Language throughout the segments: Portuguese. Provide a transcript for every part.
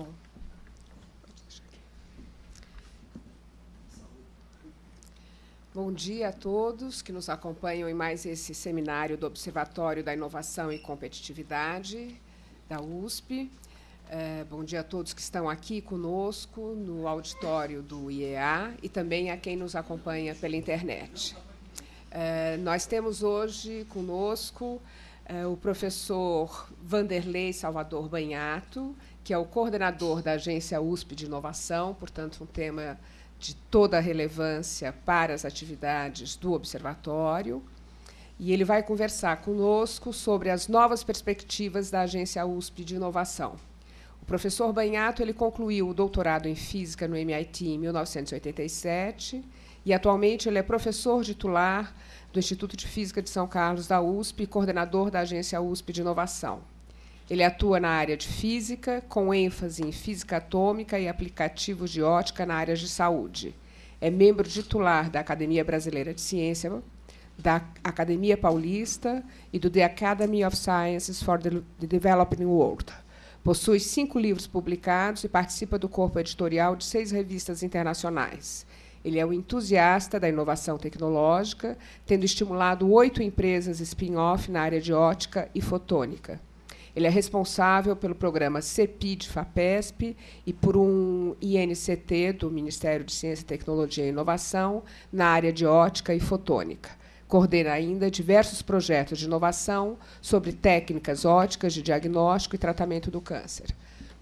bom. Bom dia a todos que nos acompanham em mais esse seminário do Observatório da Inovação e Competitividade da USP. É, bom dia a todos que estão aqui conosco no auditório do IEA e também a quem nos acompanha pela internet. É, nós temos hoje conosco é, o professor Vanderlei Salvador Banhato, que é o coordenador da Agência USP de Inovação, portanto, um tema de toda a relevância para as atividades do Observatório. E ele vai conversar conosco sobre as novas perspectivas da Agência USP de Inovação. O professor Banhato ele concluiu o doutorado em Física no MIT em 1987 e atualmente ele é professor titular do Instituto de Física de São Carlos da USP e coordenador da Agência USP de Inovação. Ele atua na área de física, com ênfase em física atômica e aplicativos de ótica na área de saúde. É membro titular da Academia Brasileira de Ciência, da Academia Paulista e do The Academy of Sciences for the Developing World. Possui cinco livros publicados e participa do corpo editorial de seis revistas internacionais. Ele é um entusiasta da inovação tecnológica, tendo estimulado oito empresas spin-off na área de ótica e fotônica. Ele é responsável pelo programa CEPID FAPESP e por um INCT do Ministério de Ciência, Tecnologia e Inovação na área de ótica e fotônica. Coordena ainda diversos projetos de inovação sobre técnicas óticas de diagnóstico e tratamento do câncer.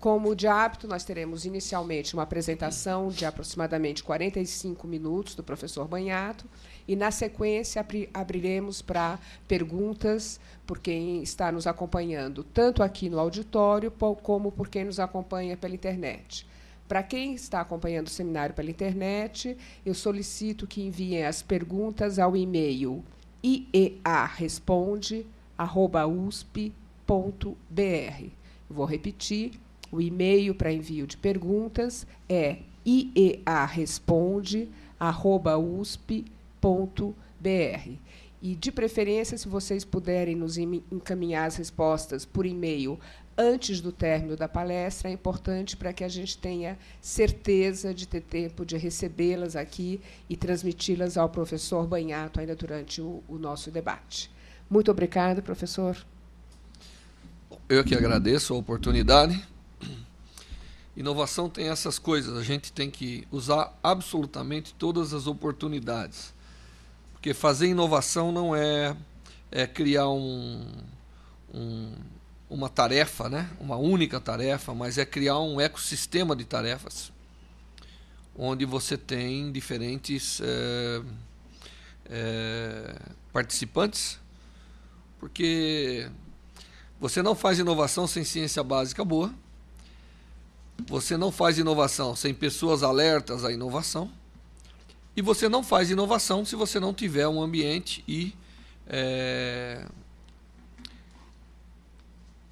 Como de hábito, nós teremos inicialmente uma apresentação de aproximadamente 45 minutos do professor Banhato e, na sequência, abriremos para perguntas por quem está nos acompanhando, tanto aqui no auditório como por quem nos acompanha pela internet. Para quem está acompanhando o seminário pela internet, eu solicito que enviem as perguntas ao e-mail iearesponde.usp.br. Vou repetir, o e-mail para envio de perguntas é iearesponde@usp.br. E de preferência, se vocês puderem nos encaminhar as respostas por e-mail antes do término da palestra, é importante para que a gente tenha certeza de ter tempo de recebê-las aqui e transmiti-las ao professor Banhato ainda durante o, o nosso debate. Muito obrigado, professor. Eu que agradeço a oportunidade. Inovação tem essas coisas, a gente tem que usar absolutamente todas as oportunidades. Porque fazer inovação não é, é criar um, um, uma tarefa, né? uma única tarefa, mas é criar um ecossistema de tarefas, onde você tem diferentes é, é, participantes, porque você não faz inovação sem ciência básica boa você não faz inovação sem pessoas alertas à inovação. E você não faz inovação se você não tiver um ambiente e é,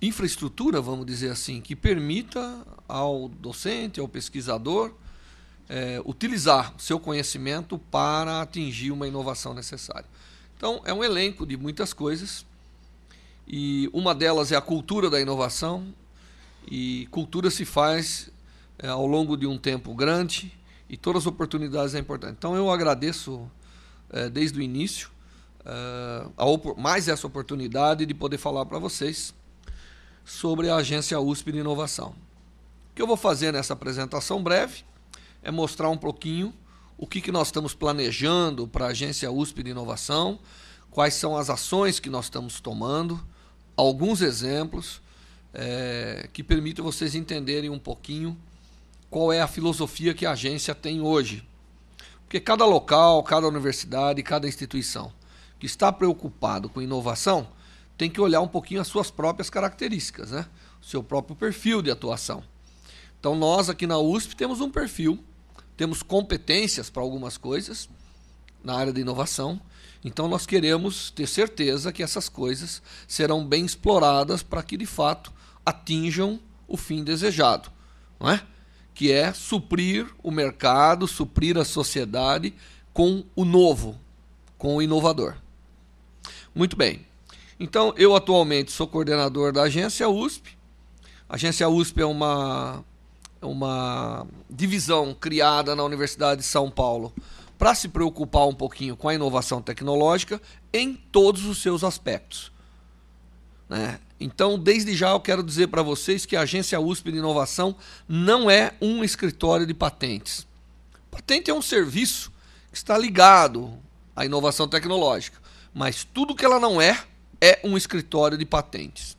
infraestrutura, vamos dizer assim, que permita ao docente, ao pesquisador, é, utilizar seu conhecimento para atingir uma inovação necessária. Então, é um elenco de muitas coisas. E uma delas é a cultura da inovação, e cultura se faz é, ao longo de um tempo grande e todas as oportunidades é importante. Então eu agradeço é, desde o início eh, a, mais essa oportunidade de poder falar para vocês sobre a agência USP de inovação. O que eu vou fazer nessa apresentação breve é mostrar um pouquinho o que, que nós estamos planejando para a agência USP de inovação, quais são as ações que nós estamos tomando, alguns exemplos é, que permita vocês entenderem um pouquinho qual é a filosofia que a agência tem hoje. Porque cada local, cada universidade, cada instituição que está preocupado com inovação tem que olhar um pouquinho as suas próprias características, né? o seu próprio perfil de atuação. Então, nós aqui na USP temos um perfil, temos competências para algumas coisas na área de inovação. Então, nós queremos ter certeza que essas coisas serão bem exploradas para que, de fato, atinjam o fim desejado, não é? que é suprir o mercado, suprir a sociedade com o novo, com o inovador. Muito bem. Então, eu atualmente sou coordenador da agência USP. A agência USP é uma, é uma divisão criada na Universidade de São Paulo para se preocupar um pouquinho com a inovação tecnológica em todos os seus aspectos. Né? Então, desde já eu quero dizer para vocês que a Agência USP de Inovação não é um escritório de patentes. Patente é um serviço que está ligado à inovação tecnológica, mas tudo que ela não é, é um escritório de patentes.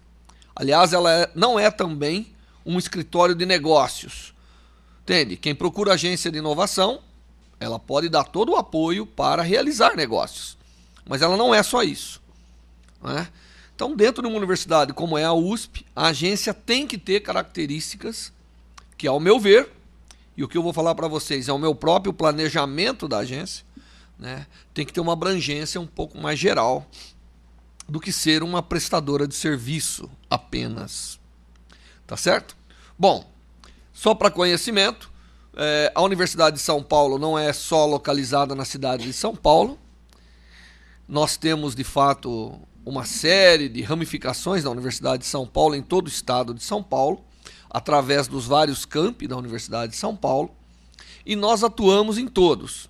Aliás, ela é, não é também um escritório de negócios. Entende? Quem procura agência de inovação, ela pode dar todo o apoio para realizar negócios. Mas ela não é só isso. Não é? Então, dentro de uma universidade como é a USP, a agência tem que ter características que, ao meu ver, e o que eu vou falar para vocês é o meu próprio planejamento da agência, né? tem que ter uma abrangência um pouco mais geral do que ser uma prestadora de serviço apenas. Tá certo? Bom, só para conhecimento, é, a Universidade de São Paulo não é só localizada na cidade de São Paulo. Nós temos, de fato, uma série de ramificações da Universidade de São Paulo em todo o estado de São Paulo, através dos vários campi da Universidade de São Paulo, e nós atuamos em todos.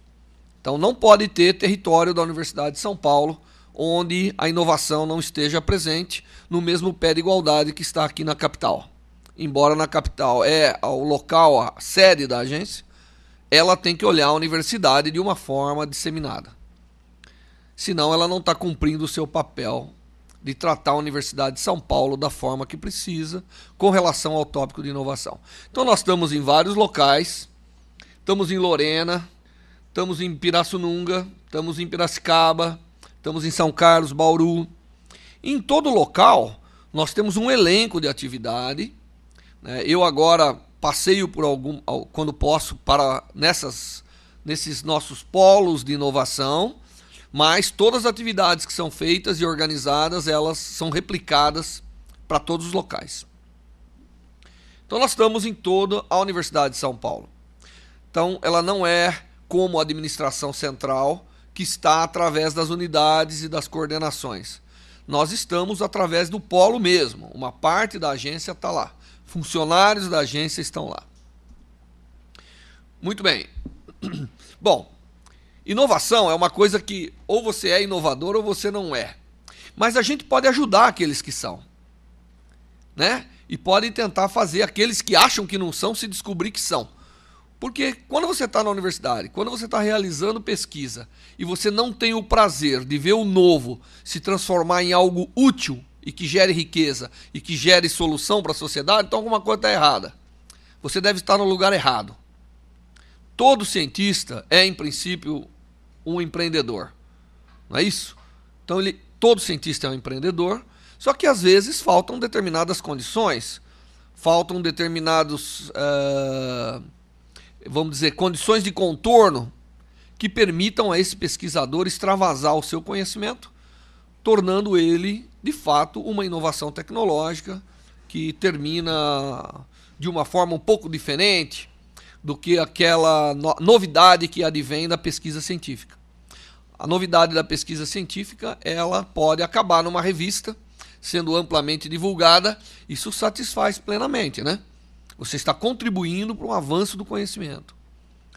Então não pode ter território da Universidade de São Paulo onde a inovação não esteja presente no mesmo pé de igualdade que está aqui na capital. Embora na capital é o local, a sede da agência, ela tem que olhar a universidade de uma forma disseminada senão ela não está cumprindo o seu papel de tratar a Universidade de São Paulo da forma que precisa com relação ao tópico de inovação. Então nós estamos em vários locais, estamos em Lorena, estamos em Pirassununga, estamos em Piracicaba, estamos em São Carlos, Bauru. Em todo local nós temos um elenco de atividade. Né? Eu agora passeio por algum quando posso para nessas nesses nossos polos de inovação mas todas as atividades que são feitas e organizadas, elas são replicadas para todos os locais. Então nós estamos em toda a Universidade de São Paulo. Então ela não é como a administração central que está através das unidades e das coordenações. Nós estamos através do polo mesmo. Uma parte da agência está lá. Funcionários da agência estão lá. Muito bem. Bom, Inovação é uma coisa que ou você é inovador ou você não é. Mas a gente pode ajudar aqueles que são. Né? E pode tentar fazer aqueles que acham que não são se descobrir que são. Porque quando você está na universidade, quando você está realizando pesquisa e você não tem o prazer de ver o novo se transformar em algo útil e que gere riqueza e que gere solução para a sociedade, então alguma coisa está errada. Você deve estar no lugar errado. Todo cientista é, em princípio, um empreendedor. Não é isso? Então, ele, todo cientista é um empreendedor, só que às vezes faltam determinadas condições, faltam determinados, uh, vamos dizer, condições de contorno que permitam a esse pesquisador extravasar o seu conhecimento, tornando ele, de fato, uma inovação tecnológica que termina de uma forma um pouco diferente do que aquela novidade que advém da pesquisa científica. A novidade da pesquisa científica, ela pode acabar numa revista sendo amplamente divulgada, isso satisfaz plenamente, né? Você está contribuindo para um avanço do conhecimento.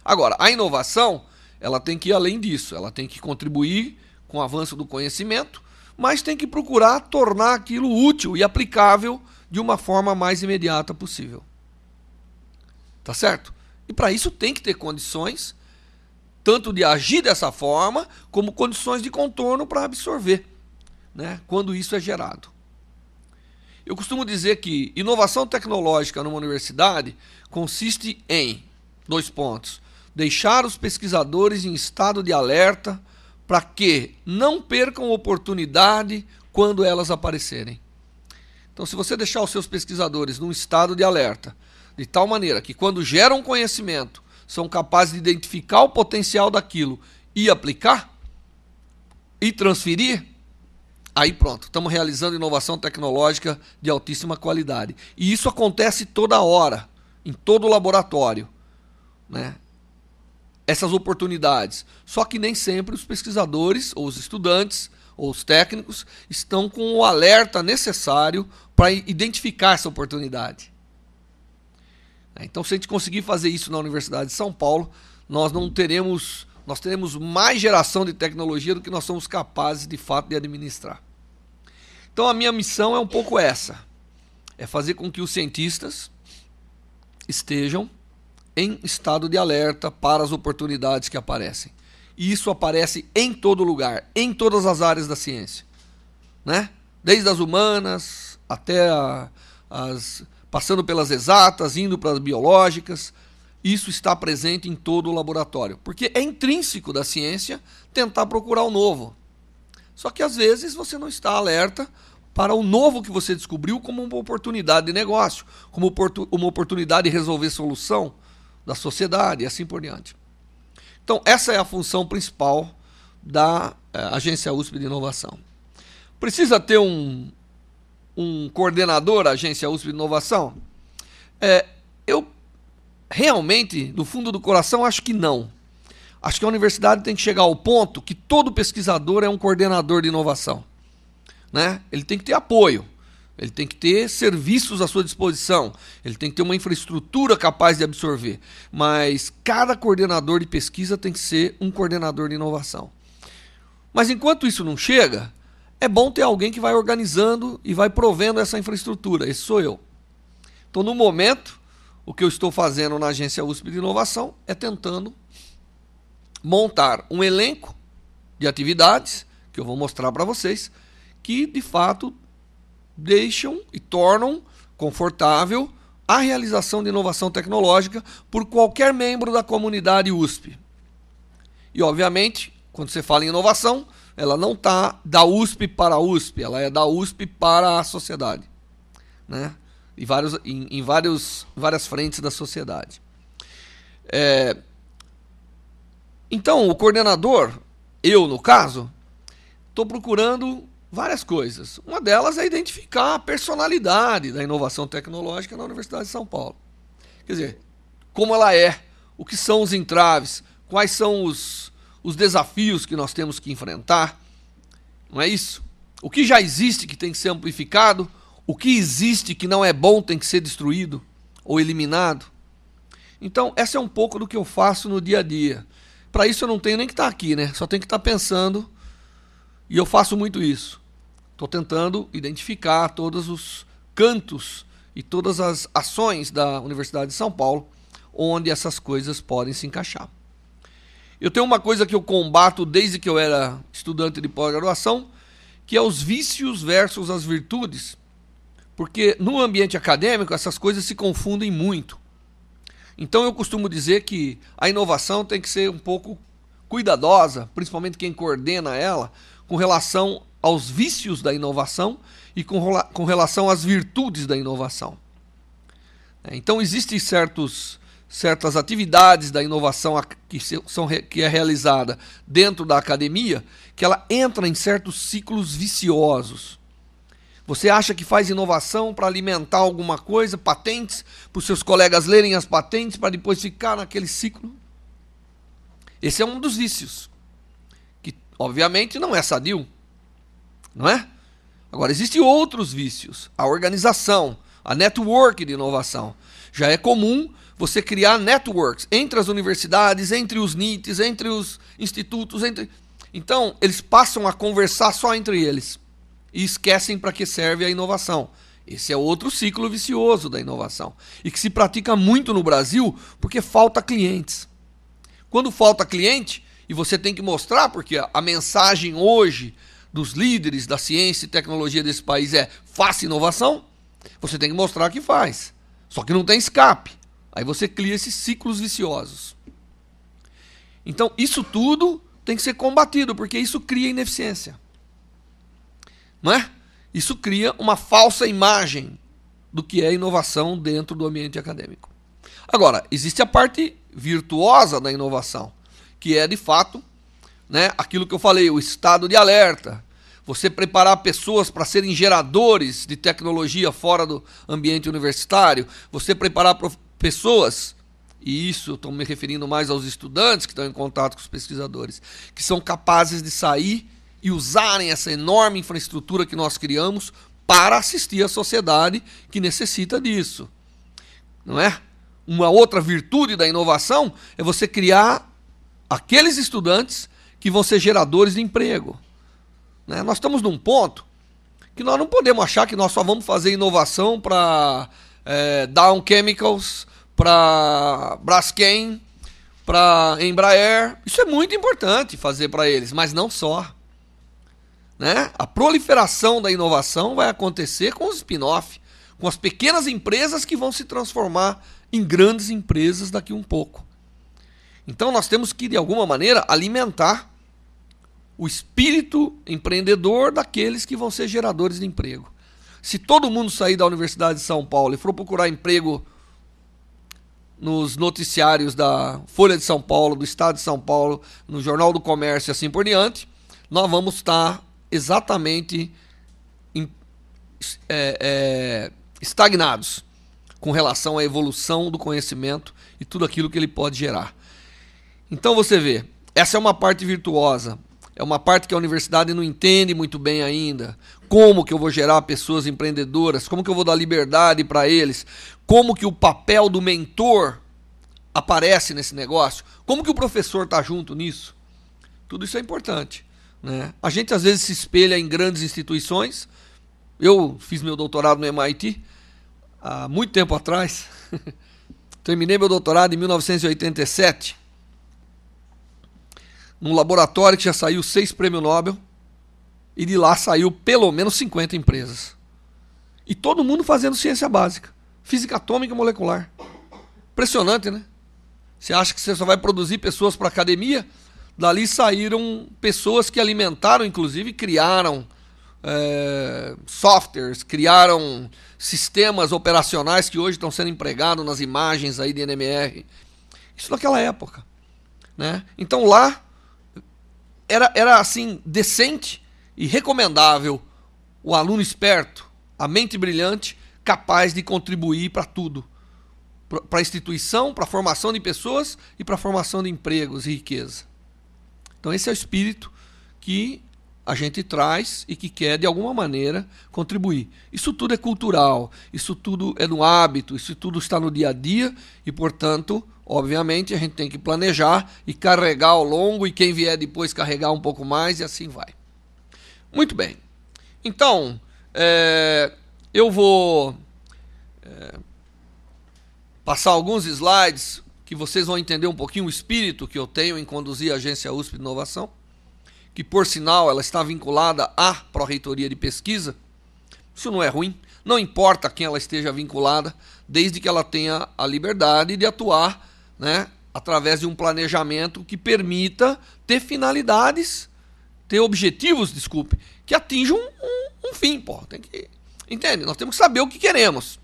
Agora, a inovação, ela tem que ir além disso, ela tem que contribuir com o avanço do conhecimento, mas tem que procurar tornar aquilo útil e aplicável de uma forma mais imediata possível. Tá certo? E para isso tem que ter condições tanto de agir dessa forma, como condições de contorno para absorver, né? quando isso é gerado. Eu costumo dizer que inovação tecnológica numa universidade consiste em dois pontos: deixar os pesquisadores em estado de alerta para que não percam oportunidade quando elas aparecerem. Então, se você deixar os seus pesquisadores num estado de alerta, de tal maneira que quando geram conhecimento, são capazes de identificar o potencial daquilo e aplicar e transferir, aí pronto, estamos realizando inovação tecnológica de altíssima qualidade. E isso acontece toda hora, em todo laboratório, né? Essas oportunidades. Só que nem sempre os pesquisadores ou os estudantes ou os técnicos estão com o alerta necessário para identificar essa oportunidade. É, então, se a gente conseguir fazer isso na Universidade de São Paulo, nós não teremos, nós teremos mais geração de tecnologia do que nós somos capazes de fato de administrar. Então, a minha missão é um pouco essa: é fazer com que os cientistas estejam em estado de alerta para as oportunidades que aparecem. E isso aparece em todo lugar, em todas as áreas da ciência, né? Desde as humanas até a, as passando pelas exatas, indo para as biológicas. Isso está presente em todo o laboratório, porque é intrínseco da ciência tentar procurar o novo. Só que às vezes você não está alerta para o novo que você descobriu como uma oportunidade de negócio, como uma oportunidade de resolver solução da sociedade e assim por diante. Então, essa é a função principal da eh, Agência USP de Inovação. Precisa ter um, um coordenador, agência USP de Inovação? É, eu realmente, do fundo do coração, acho que não. Acho que a universidade tem que chegar ao ponto que todo pesquisador é um coordenador de inovação. Né? Ele tem que ter apoio, ele tem que ter serviços à sua disposição, ele tem que ter uma infraestrutura capaz de absorver. Mas cada coordenador de pesquisa tem que ser um coordenador de inovação. Mas enquanto isso não chega, é bom ter alguém que vai organizando e vai provendo essa infraestrutura. Esse sou eu. Então, no momento, o que eu estou fazendo na agência USP de inovação é tentando montar um elenco de atividades que eu vou mostrar para vocês que de fato deixam e tornam confortável a realização de inovação tecnológica por qualquer membro da comunidade USP. E obviamente, quando você fala em inovação, ela não está da USP para a USP, ela é da USP para a sociedade, né? E vários, em, em vários, várias frentes da sociedade. É, então, o coordenador, eu no caso, estou procurando várias coisas. Uma delas é identificar a personalidade da inovação tecnológica na Universidade de São Paulo. Quer dizer, como ela é, o que são os entraves, quais são os, os desafios que nós temos que enfrentar. Não é isso? O que já existe que tem que ser amplificado, o que existe que não é bom tem que ser destruído ou eliminado. Então, essa é um pouco do que eu faço no dia a dia. Para isso eu não tenho nem que estar tá aqui, né? Só tenho que estar tá pensando. E eu faço muito isso. Estou tentando identificar todos os cantos e todas as ações da Universidade de São Paulo onde essas coisas podem se encaixar. Eu tenho uma coisa que eu combato desde que eu era estudante de pós-graduação, que é os vícios versus as virtudes. Porque no ambiente acadêmico essas coisas se confundem muito. Então eu costumo dizer que a inovação tem que ser um pouco cuidadosa, principalmente quem coordena ela, com relação aos vícios da inovação e com, com relação às virtudes da inovação. É, então existem certos certas atividades da inovação que, são, que é realizada dentro da academia, que ela entra em certos ciclos viciosos. Você acha que faz inovação para alimentar alguma coisa, patentes, para os seus colegas lerem as patentes, para depois ficar naquele ciclo? Esse é um dos vícios, que obviamente não é sadio, não é? Agora, existem outros vícios, a organização, a network de inovação. Já é comum você criar networks entre as universidades, entre os NITs, entre os institutos, entre Então, eles passam a conversar só entre eles e esquecem para que serve a inovação. Esse é outro ciclo vicioso da inovação e que se pratica muito no Brasil porque falta clientes. Quando falta cliente, e você tem que mostrar, porque a mensagem hoje dos líderes da ciência e tecnologia desse país é faça inovação, você tem que mostrar que faz. Só que não tem escape. Aí você cria esses ciclos viciosos. Então, isso tudo tem que ser combatido, porque isso cria ineficiência. Não é? Isso cria uma falsa imagem do que é inovação dentro do ambiente acadêmico. Agora, existe a parte virtuosa da inovação, que é de fato né, aquilo que eu falei, o estado de alerta. Você preparar pessoas para serem geradores de tecnologia fora do ambiente universitário, você preparar pessoas, e isso eu estou me referindo mais aos estudantes que estão em contato com os pesquisadores, que são capazes de sair e usarem essa enorme infraestrutura que nós criamos para assistir a sociedade que necessita disso. Não é? Uma outra virtude da inovação é você criar aqueles estudantes que vão ser geradores de emprego. Né? Nós estamos num ponto que nós não podemos achar que nós só vamos fazer inovação para é, Down Chemicals, para Braskem, para Embraer. Isso é muito importante fazer para eles, mas não só. Né? A proliferação da inovação vai acontecer com os spin-off, com as pequenas empresas que vão se transformar em grandes empresas daqui um pouco. Então nós temos que, de alguma maneira, alimentar o espírito empreendedor daqueles que vão ser geradores de emprego. Se todo mundo sair da Universidade de São Paulo e for procurar emprego nos noticiários da Folha de São Paulo, do Estado de São Paulo, no Jornal do Comércio e assim por diante, nós vamos estar exatamente em, é, é, estagnados com relação à evolução do conhecimento e tudo aquilo que ele pode gerar. Então você vê, essa é uma parte virtuosa, é uma parte que a universidade não entende muito bem ainda como que eu vou gerar pessoas empreendedoras, como que eu vou dar liberdade para eles, como que o papel do mentor aparece nesse negócio, como que o professor está junto nisso. Tudo isso é importante. Né? A gente às vezes se espelha em grandes instituições. Eu fiz meu doutorado no MIT há muito tempo atrás. Terminei meu doutorado em 1987 num laboratório que já saiu seis prêmios Nobel e de lá saiu pelo menos 50 empresas. E todo mundo fazendo ciência básica, física atômica e molecular. Impressionante, né? Você acha que você só vai produzir pessoas para academia? Dali saíram pessoas que alimentaram, inclusive, criaram é, softwares, criaram sistemas operacionais que hoje estão sendo empregados nas imagens aí de NMR. Isso naquela época. Né? Então lá era, era assim, decente e recomendável o aluno esperto, a mente brilhante, capaz de contribuir para tudo. Para a instituição, para a formação de pessoas e para a formação de empregos e riqueza. Então, esse é o espírito que a gente traz e que quer, de alguma maneira, contribuir. Isso tudo é cultural, isso tudo é no hábito, isso tudo está no dia a dia e, portanto, obviamente, a gente tem que planejar e carregar ao longo e quem vier depois carregar um pouco mais e assim vai. Muito bem. Então, é, eu vou é, passar alguns slides que vocês vão entender um pouquinho o espírito que eu tenho em conduzir a agência USP de Inovação, que por sinal ela está vinculada à Pró-Reitoria de Pesquisa. Isso não é ruim, não importa quem ela esteja vinculada, desde que ela tenha a liberdade de atuar né, através de um planejamento que permita ter finalidades ter objetivos, desculpe, que atinjam um, um, um fim, pô. Tem que, entende? Nós temos que saber o que queremos.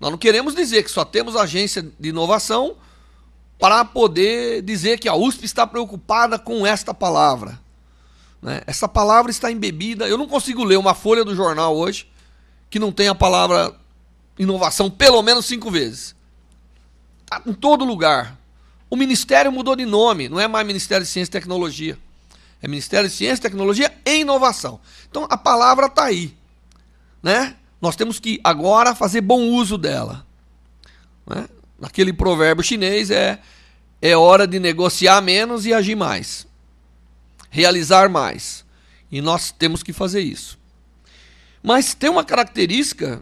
Nós não queremos dizer que só temos agência de inovação para poder dizer que a USP está preocupada com esta palavra. Né? Essa palavra está embebida. Eu não consigo ler uma folha do jornal hoje que não tenha a palavra inovação pelo menos cinco vezes. Está em todo lugar. O ministério mudou de nome, não é mais Ministério de Ciência e Tecnologia. É Ministério de Ciência, Tecnologia e Inovação. Então a palavra está aí. Né? Nós temos que agora fazer bom uso dela. Né? Naquele provérbio chinês é é hora de negociar menos e agir mais. Realizar mais. E nós temos que fazer isso. Mas tem uma característica,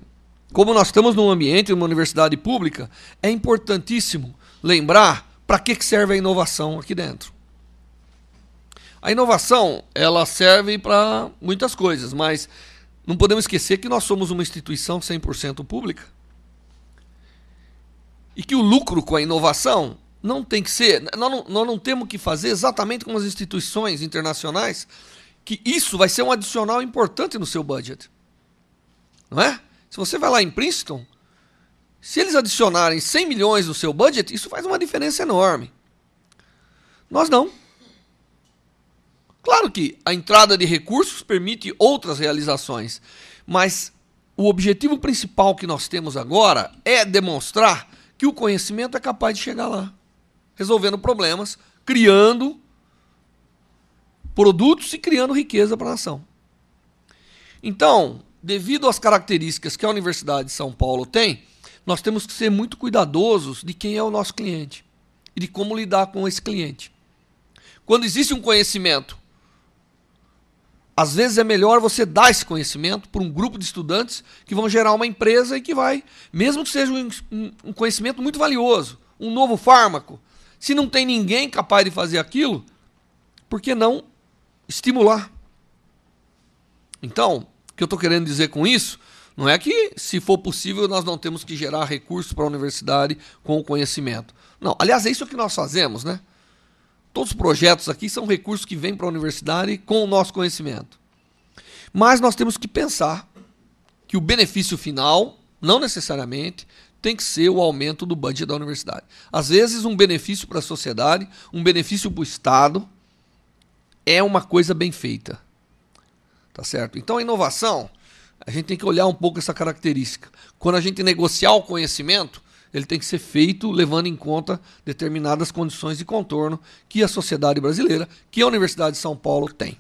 como nós estamos num ambiente, numa universidade pública, é importantíssimo lembrar para que serve a inovação aqui dentro. A inovação, ela serve para muitas coisas, mas não podemos esquecer que nós somos uma instituição 100% pública. E que o lucro com a inovação não tem que ser. Nós não, nós não temos que fazer exatamente como as instituições internacionais, que isso vai ser um adicional importante no seu budget. Não é? Se você vai lá em Princeton, se eles adicionarem 100 milhões no seu budget, isso faz uma diferença enorme. Nós não. Claro que a entrada de recursos permite outras realizações, mas o objetivo principal que nós temos agora é demonstrar que o conhecimento é capaz de chegar lá, resolvendo problemas, criando produtos e criando riqueza para a nação. Então, devido às características que a Universidade de São Paulo tem, nós temos que ser muito cuidadosos de quem é o nosso cliente e de como lidar com esse cliente. Quando existe um conhecimento às vezes é melhor você dar esse conhecimento para um grupo de estudantes que vão gerar uma empresa e que vai, mesmo que seja um, um conhecimento muito valioso, um novo fármaco. Se não tem ninguém capaz de fazer aquilo, por que não estimular? Então, o que eu estou querendo dizer com isso não é que, se for possível, nós não temos que gerar recursos para a universidade com o conhecimento. Não, aliás, é isso que nós fazemos, né? Todos os projetos aqui são recursos que vêm para a universidade com o nosso conhecimento. Mas nós temos que pensar que o benefício final, não necessariamente, tem que ser o aumento do budget da universidade. Às vezes, um benefício para a sociedade, um benefício para o Estado, é uma coisa bem feita. Tá certo? Então, a inovação, a gente tem que olhar um pouco essa característica. Quando a gente negociar o conhecimento, ele tem que ser feito levando em conta determinadas condições de contorno que a sociedade brasileira, que a Universidade de São Paulo tem.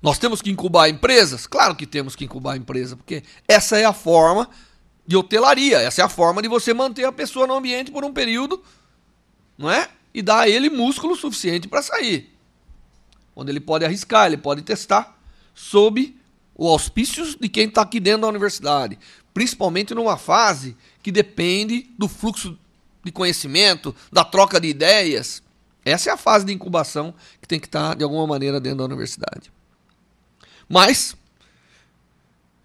Nós temos que incubar empresas? Claro que temos que incubar empresa, porque essa é a forma de hotelaria, essa é a forma de você manter a pessoa no ambiente por um período, não é? E dar a ele músculo suficiente para sair. Onde ele pode arriscar, ele pode testar sob o auspícios de quem está aqui dentro da universidade principalmente numa fase que depende do fluxo de conhecimento, da troca de ideias. Essa é a fase de incubação que tem que estar, de alguma maneira, dentro da universidade. Mas,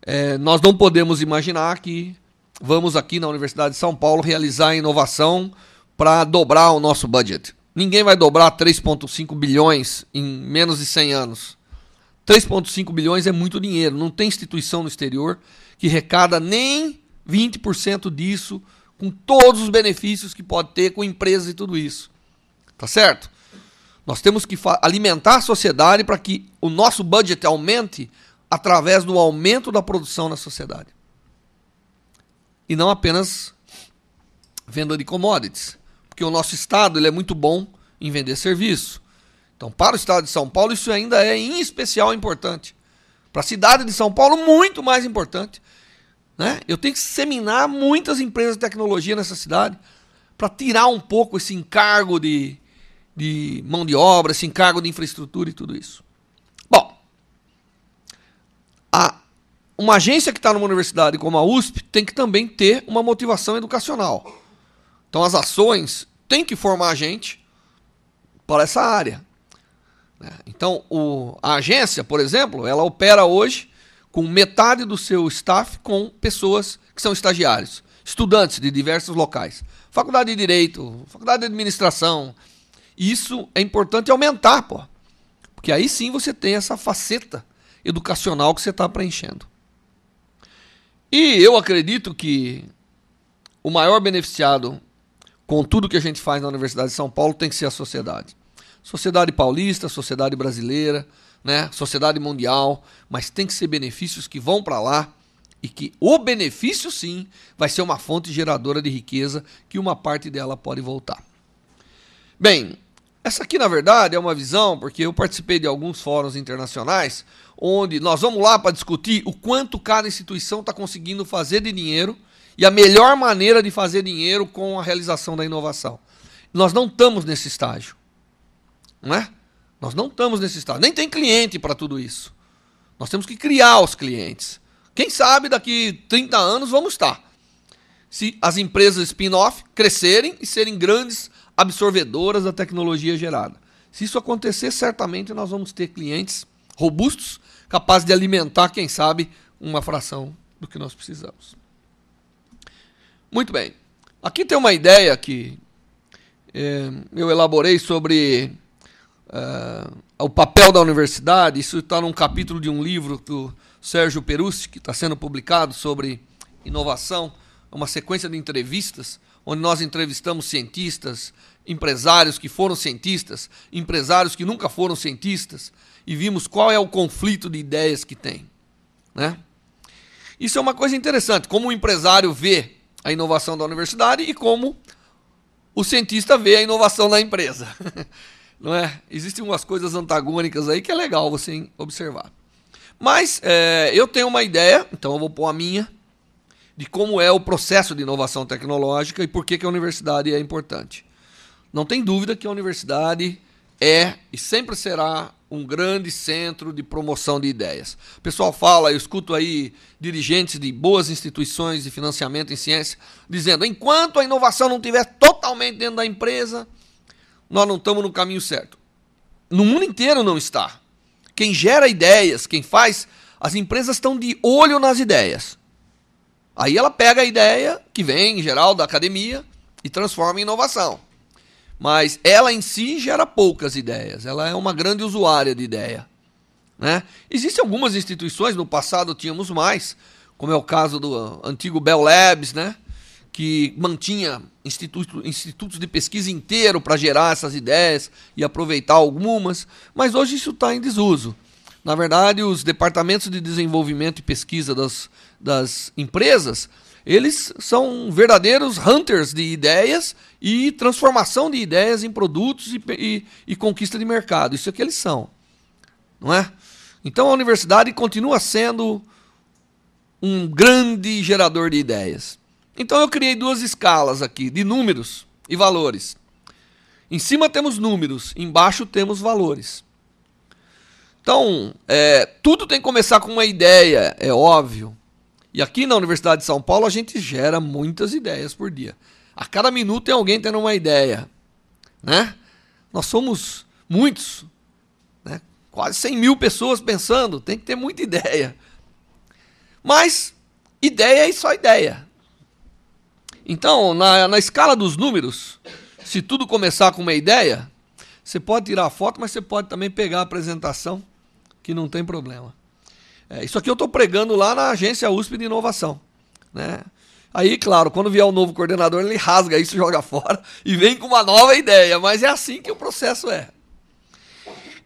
é, nós não podemos imaginar que vamos aqui na Universidade de São Paulo realizar inovação para dobrar o nosso budget. Ninguém vai dobrar 3,5 bilhões em menos de 100 anos. 3,5 bilhões é muito dinheiro. Não tem instituição no exterior que recada nem 20% disso, com todos os benefícios que pode ter com empresas e tudo isso. Tá certo? Nós temos que alimentar a sociedade para que o nosso budget aumente através do aumento da produção na sociedade. E não apenas venda de commodities. Porque o nosso Estado ele é muito bom em vender serviço. Então, para o Estado de São Paulo, isso ainda é em especial importante. Para a cidade de São Paulo, muito mais importante. Né? Eu tenho que seminar muitas empresas de tecnologia nessa cidade para tirar um pouco esse encargo de, de mão de obra, esse encargo de infraestrutura e tudo isso. Bom, a, uma agência que está numa universidade como a USP tem que também ter uma motivação educacional. Então as ações têm que formar a gente para essa área. Né? Então o, a agência, por exemplo, ela opera hoje com metade do seu staff com pessoas que são estagiários, estudantes de diversos locais. Faculdade de Direito, Faculdade de Administração. Isso é importante aumentar, pô. Porque aí sim você tem essa faceta educacional que você está preenchendo. E eu acredito que o maior beneficiado com tudo que a gente faz na Universidade de São Paulo tem que ser a sociedade. Sociedade paulista, sociedade brasileira, né? Sociedade mundial, mas tem que ser benefícios que vão para lá e que o benefício sim vai ser uma fonte geradora de riqueza que uma parte dela pode voltar. Bem, essa aqui na verdade é uma visão, porque eu participei de alguns fóruns internacionais onde nós vamos lá para discutir o quanto cada instituição está conseguindo fazer de dinheiro e a melhor maneira de fazer dinheiro com a realização da inovação. Nós não estamos nesse estágio, não é? Nós não estamos nesse estado. Nem tem cliente para tudo isso. Nós temos que criar os clientes. Quem sabe daqui 30 anos vamos estar. Se as empresas spin-off crescerem e serem grandes absorvedoras da tecnologia gerada. Se isso acontecer, certamente nós vamos ter clientes robustos, capazes de alimentar, quem sabe, uma fração do que nós precisamos. Muito bem. Aqui tem uma ideia que é, eu elaborei sobre uh, o papel da universidade. Isso está num capítulo de um livro do Sérgio Perucci, que está sendo publicado sobre inovação. Uma sequência de entrevistas, onde nós entrevistamos cientistas, empresários que foram cientistas, empresários que nunca foram cientistas, e vimos qual é o conflito de ideias que tem. Né? Isso é uma coisa interessante, como o empresário vê a inovação da universidade e como o cientista vê a inovação da empresa. não é? Existem umas coisas antagônicas aí que é legal você observar. Mas é, eu tenho uma ideia, então eu vou pôr a minha, de como é o processo de inovação tecnológica e por que, que a universidade é importante. Não tem dúvida que a universidade é e sempre será um grande centro de promoção de ideias. O pessoal fala, eu escuto aí dirigentes de boas instituições de financiamento em ciência dizendo: enquanto a inovação não estiver totalmente dentro da empresa, nós não estamos no caminho certo. No mundo inteiro não está. Quem gera ideias, quem faz, as empresas estão de olho nas ideias. Aí ela pega a ideia que vem, em geral, da academia e transforma em inovação. Mas ela em si gera poucas ideias. Ela é uma grande usuária de ideia. Né? Existem algumas instituições, no passado tínhamos mais, como é o caso do antigo Bell Labs, né? que mantinha instituto, institutos de pesquisa inteiro para gerar essas ideias e aproveitar algumas, mas hoje isso está em desuso. Na verdade, os departamentos de desenvolvimento e pesquisa das, das empresas, eles são verdadeiros hunters de ideias e transformação de ideias em produtos e, e, e conquista de mercado. Isso é que eles são, não é? Então a universidade continua sendo um grande gerador de ideias. Então eu criei duas escalas aqui de números e valores. Em cima temos números, embaixo temos valores. Então, é, tudo tem que começar com uma ideia, é óbvio. E aqui na Universidade de São Paulo a gente gera muitas ideias por dia. A cada minuto tem alguém tendo uma ideia, né? Nós somos muitos, né? quase 100 mil pessoas pensando, tem que ter muita ideia. Mas ideia é só ideia. Então, na, na escala dos números, se tudo começar com uma ideia, você pode tirar a foto, mas você pode também pegar a apresentação, que não tem problema. É, isso aqui eu estou pregando lá na agência USP de inovação. Né? Aí, claro, quando vier o um novo coordenador, ele rasga isso, joga fora e vem com uma nova ideia. Mas é assim que o processo é.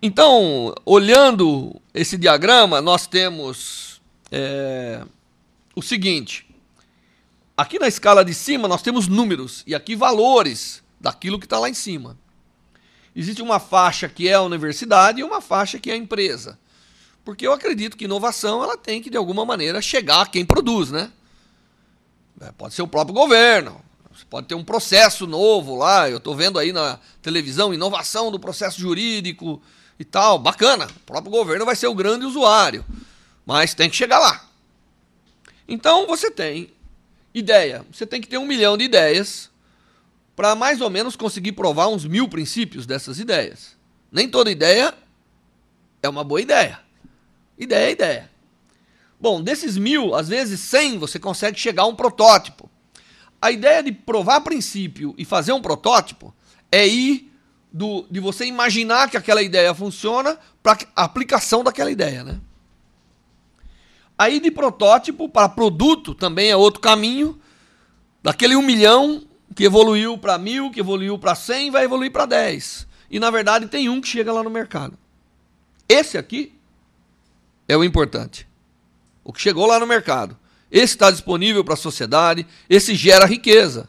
Então, olhando esse diagrama, nós temos é, o seguinte: Aqui na escala de cima nós temos números e aqui valores daquilo que está lá em cima. Existe uma faixa que é a universidade e uma faixa que é a empresa. Porque eu acredito que inovação ela tem que, de alguma maneira, chegar a quem produz, né? É, pode ser o próprio governo, pode ter um processo novo lá. Eu estou vendo aí na televisão inovação do processo jurídico e tal. Bacana, o próprio governo vai ser o grande usuário, mas tem que chegar lá. Então você tem Ideia. Você tem que ter um milhão de ideias para mais ou menos conseguir provar uns mil princípios dessas ideias. Nem toda ideia é uma boa ideia. Ideia é ideia. Bom, desses mil, às vezes cem, você consegue chegar a um protótipo. A ideia de provar princípio e fazer um protótipo é ir do, de você imaginar que aquela ideia funciona para aplicação daquela ideia, né? Aí de protótipo para produto também é outro caminho. Daquele um milhão que evoluiu para mil, que evoluiu para cem, vai evoluir para dez. E na verdade tem um que chega lá no mercado. Esse aqui é o importante. O que chegou lá no mercado. Esse está disponível para a sociedade, esse gera riqueza,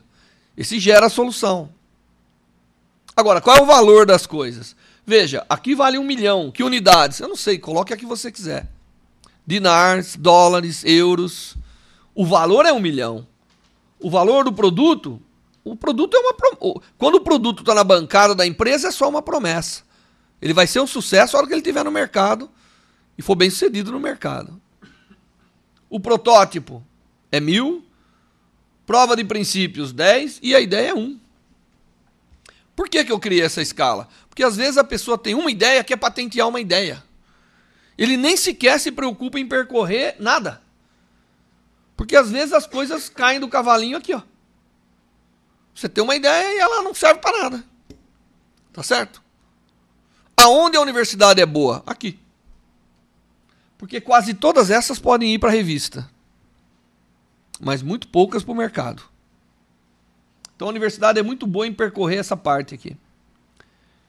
esse gera solução. Agora, qual é o valor das coisas? Veja, aqui vale um milhão, que unidades? Eu não sei, coloque a que você quiser dinars, dólares, euros. O valor é um milhão. O valor do produto, o produto é uma prom... quando o produto está na bancada da empresa é só uma promessa. Ele vai ser um sucesso a hora que ele estiver no mercado e for bem sucedido no mercado. O protótipo é mil, prova de princípios dez e a ideia é Por que, que eu criei essa escala? Porque às vezes a pessoa tem uma ideia que é patentear uma ideia. Ele nem sequer se preocupa em percorrer nada. Porque às vezes as coisas caem do cavalinho aqui, ó. Você tem uma ideia e ela não serve para nada. Tá certo? Aonde a universidade é boa? Aqui. Porque quase todas essas podem ir para a revista. Mas muito poucas para o mercado. Então a universidade é muito boa em percorrer essa parte aqui.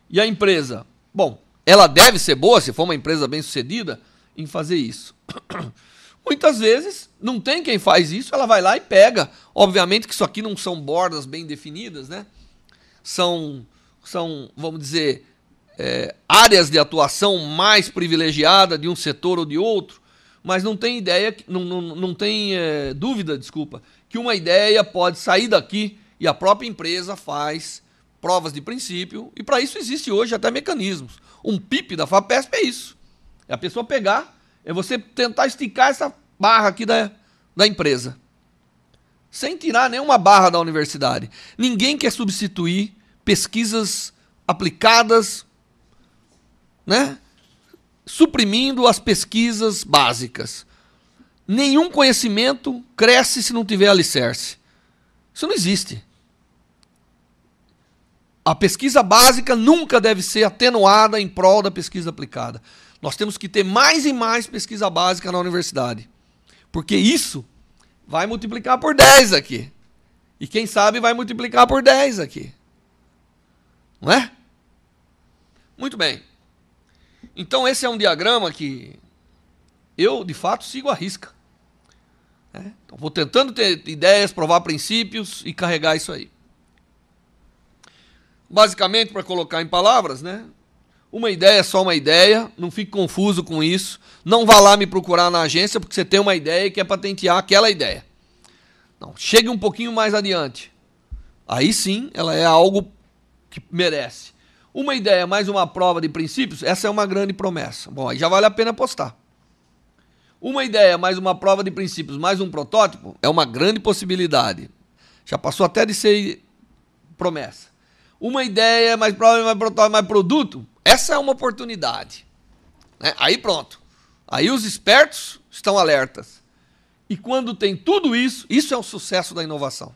E a empresa? Bom, ela deve ser boa, se for uma empresa bem sucedida, em fazer isso. Muitas vezes não tem quem faz isso, ela vai lá e pega. Obviamente que isso aqui não são bordas bem definidas, né? São, são vamos dizer, é, áreas de atuação mais privilegiada de um setor ou de outro, mas não tem ideia, não, não, não tem é, dúvida, desculpa, que uma ideia pode sair daqui e a própria empresa faz provas de princípio, e para isso existe hoje até mecanismos. Um PIP da FAPESP é isso. É a pessoa pegar, é você tentar esticar essa barra aqui da, da empresa. Sem tirar nenhuma barra da universidade. Ninguém quer substituir pesquisas aplicadas, né? Suprimindo as pesquisas básicas. Nenhum conhecimento cresce se não tiver alicerce. Isso não existe. A pesquisa básica nunca deve ser atenuada em prol da pesquisa aplicada. Nós temos que ter mais e mais pesquisa básica na universidade. Porque isso vai multiplicar por 10 aqui. E quem sabe vai multiplicar por 10 aqui. Não é? Muito bem. Então, esse é um diagrama que eu, de fato, sigo à risca. É. Então, vou tentando ter ideias, provar princípios e carregar isso aí basicamente, para colocar em palavras, né? Uma ideia é só uma ideia, não fique confuso com isso. Não vá lá me procurar na agência porque você tem uma ideia e quer é patentear aquela ideia. Não, chegue um pouquinho mais adiante. Aí sim, ela é algo que merece. Uma ideia é mais uma prova de princípios, essa é uma grande promessa. Bom, aí já vale a pena apostar. Uma ideia é mais uma prova de princípios, mais um protótipo, é uma grande possibilidade. Já passou até de ser promessa uma ideia, mais problema, mais protótipo, mais produto, essa é uma oportunidade. Né? Aí pronto. Aí os espertos estão alertas. E quando tem tudo isso, isso é o um sucesso da inovação.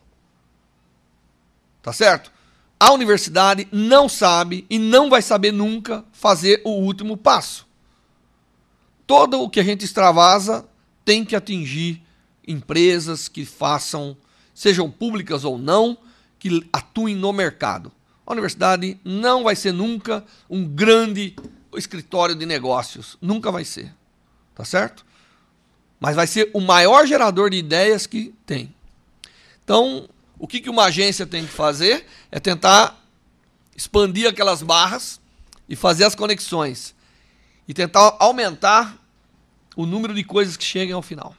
Tá certo? A universidade não sabe e não vai saber nunca fazer o último passo. Todo o que a gente extravasa tem que atingir empresas que façam, sejam públicas ou não, que atuem no mercado a universidade não vai ser nunca um grande escritório de negócios. Nunca vai ser. Tá certo? Mas vai ser o maior gerador de ideias que tem. Então, o que, que uma agência tem que fazer? É tentar expandir aquelas barras e fazer as conexões. E tentar aumentar o número de coisas que cheguem ao final.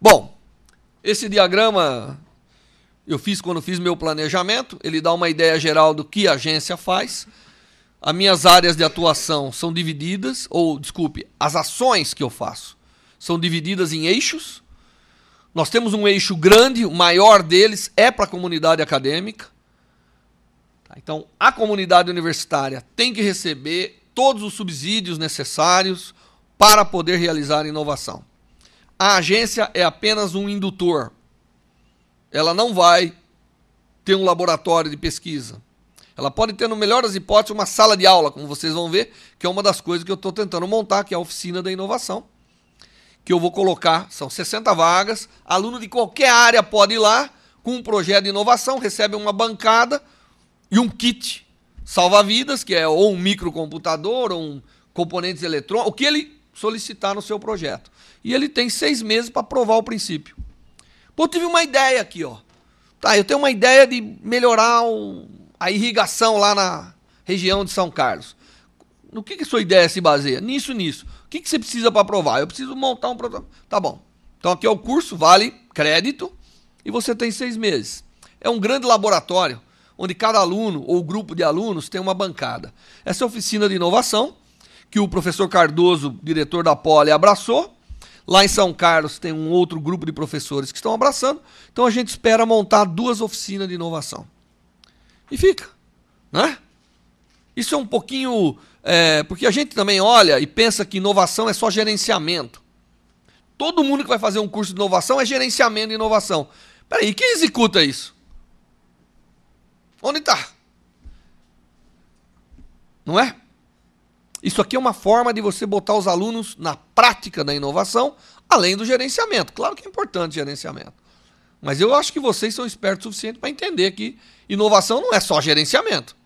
Bom, esse diagrama eu fiz quando fiz meu planejamento, ele dá uma ideia geral do que a agência faz. As minhas áreas de atuação são divididas, ou desculpe, as ações que eu faço são divididas em eixos. Nós temos um eixo grande, o maior deles é para a comunidade acadêmica. Tá, então, a comunidade universitária tem que receber todos os subsídios necessários para poder realizar a inovação. A agência é apenas um indutor ela não vai ter um laboratório de pesquisa. Ela pode ter, no melhor das hipóteses, uma sala de aula, como vocês vão ver, que é uma das coisas que eu estou tentando montar, que é a oficina da inovação. Que eu vou colocar, são 60 vagas, aluno de qualquer área pode ir lá com um projeto de inovação, recebe uma bancada e um kit salva-vidas, que é ou um microcomputador, ou um componentes eletrônicos, o que ele solicitar no seu projeto. E ele tem seis meses para provar o princípio. Pô, tive uma ideia aqui, ó. Tá, eu tenho uma ideia de melhorar o, a irrigação lá na região de São Carlos. No que, que sua ideia se baseia? Nisso, nisso. O que, que você precisa para aprovar? Eu preciso montar um programa. Tá bom. Então aqui é o curso, vale crédito, e você tem seis meses. É um grande laboratório onde cada aluno ou grupo de alunos tem uma bancada. Essa é a oficina de inovação que o professor Cardoso, diretor da Poli, abraçou Lá em São Carlos tem um outro grupo de professores que estão abraçando. Então a gente espera montar duas oficinas de inovação. E fica, né? Isso é um pouquinho. É, porque a gente também olha e pensa que inovação é só gerenciamento. Todo mundo que vai fazer um curso de inovação é gerenciamento e inovação. Peraí, quem executa isso? Onde está? Não é? Isso aqui é uma forma de você botar os alunos na prática da inovação, além do gerenciamento. Claro que é importante o gerenciamento. Mas eu acho que vocês são espertos o suficiente para entender que inovação não é só gerenciamento.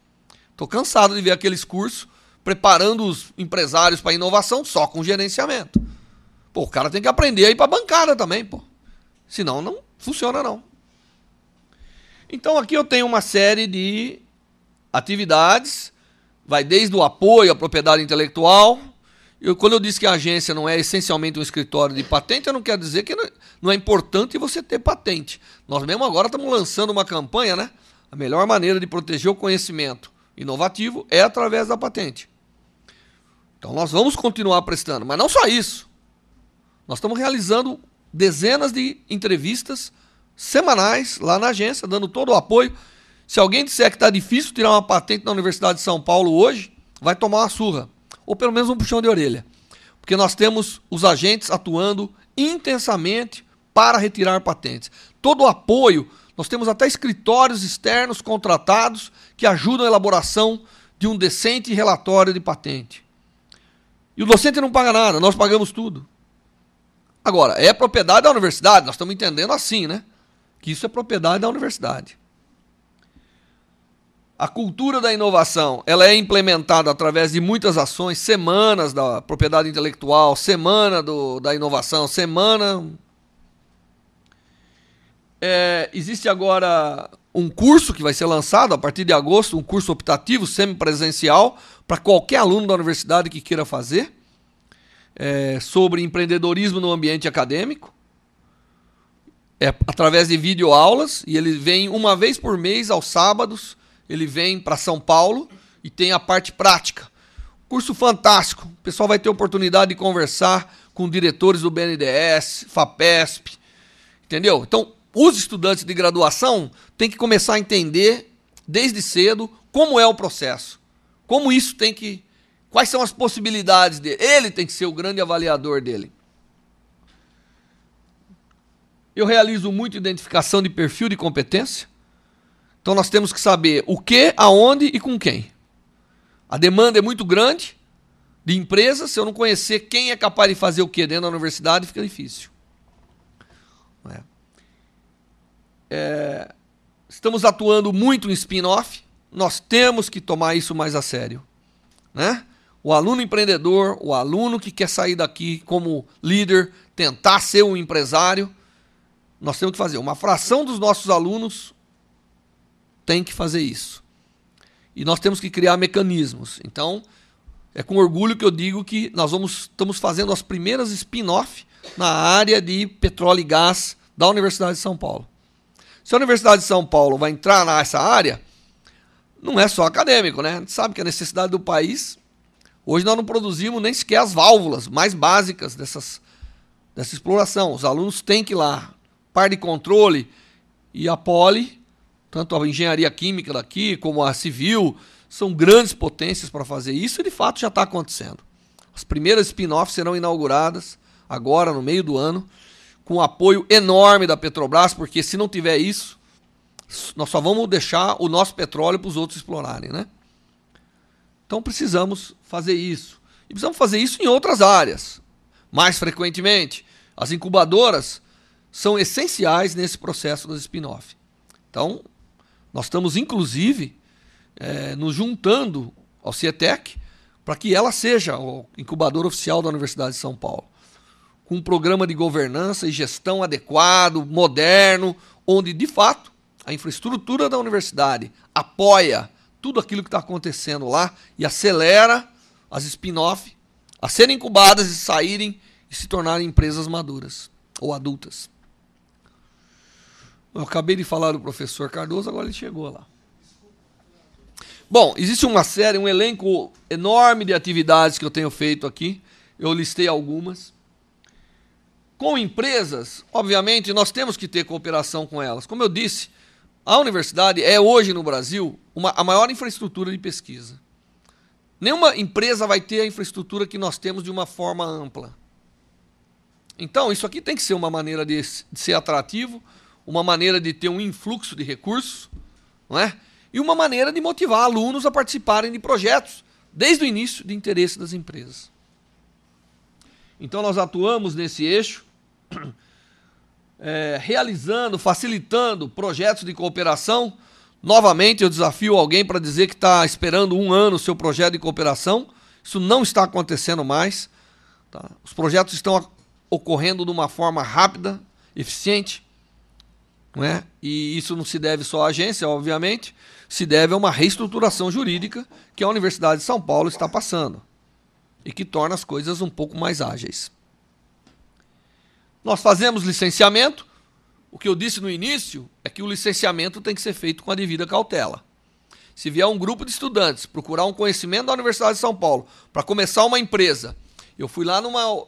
Estou cansado de ver aqueles cursos preparando os empresários para inovação só com gerenciamento. Pô, o cara tem que aprender aí para bancada também, pô. Senão não funciona não. Então aqui eu tenho uma série de atividades vai desde o apoio à propriedade intelectual. Eu, quando eu disse que a agência não é essencialmente um escritório de patente, eu não quero dizer que é, não é importante você ter patente. Nós mesmo agora estamos lançando uma campanha, né? A melhor maneira de proteger o conhecimento inovativo é através da patente. Então nós vamos continuar prestando, mas não só isso. Nós estamos realizando dezenas de entrevistas semanais lá na agência, dando todo o apoio se alguém disser que está difícil tirar uma patente na Universidade de São Paulo hoje, vai tomar uma surra, ou pelo menos um puxão de orelha. Porque nós temos os agentes atuando intensamente para retirar patentes. Todo o apoio, nós temos até escritórios externos contratados que ajudam a elaboração de um decente relatório de patente. E o docente não paga nada, nós pagamos tudo. Agora, é propriedade da universidade, nós estamos entendendo assim, né? Que isso é propriedade da universidade. A cultura da inovação, ela é implementada através de muitas ações, semanas da propriedade intelectual, semana do, da inovação, semana... É, existe agora um curso que vai ser lançado a partir de agosto, um curso optativo semipresencial para qualquer aluno da universidade que queira fazer é, sobre empreendedorismo no ambiente acadêmico. É através de videoaulas e ele vem uma vez por mês aos sábados ele vem para São Paulo e tem a parte prática. Curso fantástico. O pessoal vai ter oportunidade de conversar com diretores do BNDES, FAPESP, entendeu? Então, os estudantes de graduação têm que começar a entender desde cedo como é o processo, como isso tem que, quais são as possibilidades dele. Ele tem que ser o grande avaliador dele. Eu realizo muito identificação de perfil de competência. Então nós temos que saber o que, aonde e com quem. A demanda é muito grande de empresas. Se eu não conhecer quem é capaz de fazer o que dentro da universidade, fica difícil. É. É, estamos atuando muito em spin-off. Nós temos que tomar isso mais a sério. Né? O aluno empreendedor, o aluno que quer sair daqui como líder, tentar ser um empresário, nós temos que fazer uma fração dos nossos alunos tem que fazer isso. E nós temos que criar mecanismos. Então, é com orgulho que eu digo que nós vamos, estamos fazendo as primeiras spin-off na área de petróleo e gás da Universidade de São Paulo. Se a Universidade de São Paulo vai entrar nessa área, não é só acadêmico, né? A gente sabe que a necessidade do país. Hoje nós não produzimos nem sequer as válvulas mais básicas dessas, dessa exploração. Os alunos têm que ir lá. Par de controle e a poli tanto a engenharia química daqui como a civil são grandes potências para fazer isso e de fato já está acontecendo. As primeiras spin-offs serão inauguradas agora, no meio do ano, com apoio enorme da Petrobras, porque se não tiver isso, nós só vamos deixar o nosso petróleo para os outros explorarem, né? Então precisamos fazer isso. E precisamos fazer isso em outras áreas. Mais frequentemente, as incubadoras são essenciais nesse processo das spin-off. Então, nós estamos, inclusive, é, nos juntando ao Cetec para que ela seja o incubador oficial da Universidade de São Paulo. Com um programa de governança e gestão adequado, moderno, onde, de fato, a infraestrutura da universidade apoia tudo aquilo que está acontecendo lá e acelera as spin-off a serem incubadas e saírem e se tornarem empresas maduras ou adultas. Eu acabei de falar do professor Cardoso, agora ele chegou lá. Bom, existe uma série, um elenco enorme de atividades que eu tenho feito aqui. Eu listei algumas. Com empresas, obviamente, nós temos que ter cooperação com elas. Como eu disse, a universidade é hoje no Brasil uma, a maior infraestrutura de pesquisa. Nenhuma empresa vai ter a infraestrutura que nós temos de uma forma ampla. Então, isso aqui tem que ser uma maneira de, de ser atrativo uma maneira de ter um influxo de recursos, não é? E uma maneira de motivar alunos a participarem de projetos desde o início de interesse das empresas. Então nós atuamos nesse eixo, é, realizando, facilitando projetos de cooperação. Novamente eu desafio alguém para dizer que está esperando um ano o seu projeto de cooperação. Isso não está acontecendo mais. Tá? Os projetos estão ocorrendo de uma forma rápida, eficiente, é? E isso não se deve só à agência, obviamente, se deve a uma reestruturação jurídica que a Universidade de São Paulo está passando e que torna as coisas um pouco mais ágeis. Nós fazemos licenciamento. O que eu disse no início é que o licenciamento tem que ser feito com a devida cautela. Se vier um grupo de estudantes procurar um conhecimento da Universidade de São Paulo para começar uma empresa, eu fui lá numa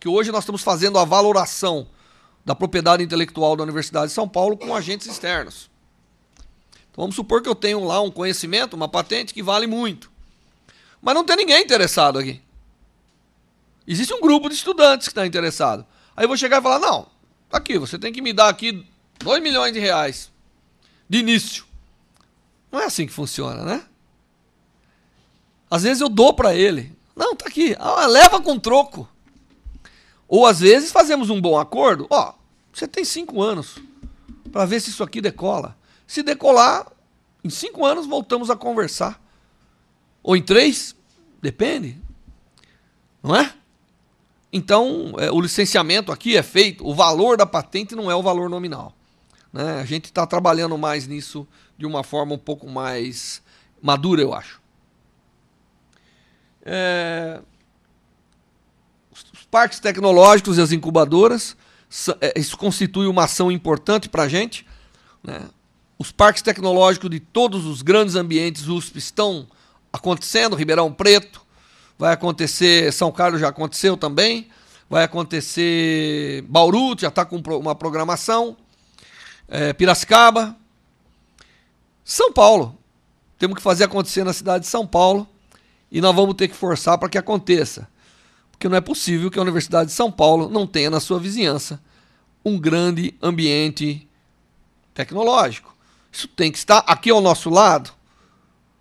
que hoje nós estamos fazendo a valoração da propriedade intelectual da Universidade de São Paulo com agentes externos. Então vamos supor que eu tenho lá um conhecimento, uma patente que vale muito. Mas não tem ninguém interessado aqui. Existe um grupo de estudantes que está interessado. Aí eu vou chegar e falar: não, tá aqui, você tem que me dar aqui 2 milhões de reais de início. Não é assim que funciona, né? Às vezes eu dou para ele. Não, tá aqui. Ah, leva com troco. Ou às vezes fazemos um bom acordo. Ó, você tem cinco anos para ver se isso aqui decola. Se decolar, em cinco anos voltamos a conversar. Ou em três, depende. Não é? Então, é, o licenciamento aqui é feito, o valor da patente não é o valor nominal. Né? A gente está trabalhando mais nisso de uma forma um pouco mais madura, eu acho. É... Os parques tecnológicos e as incubadoras é, isso constitui uma ação importante para a gente. Né? Os parques tecnológicos de todos os grandes ambientes USP estão acontecendo, Ribeirão Preto, vai acontecer, São Carlos já aconteceu também, vai acontecer Bauru, já está com uma programação, é, Piracicaba, São Paulo. Temos que fazer acontecer na cidade de São Paulo e nós vamos ter que forçar para que aconteça porque não é possível que a Universidade de São Paulo não tenha na sua vizinhança um grande ambiente tecnológico. Isso tem que estar aqui ao nosso lado,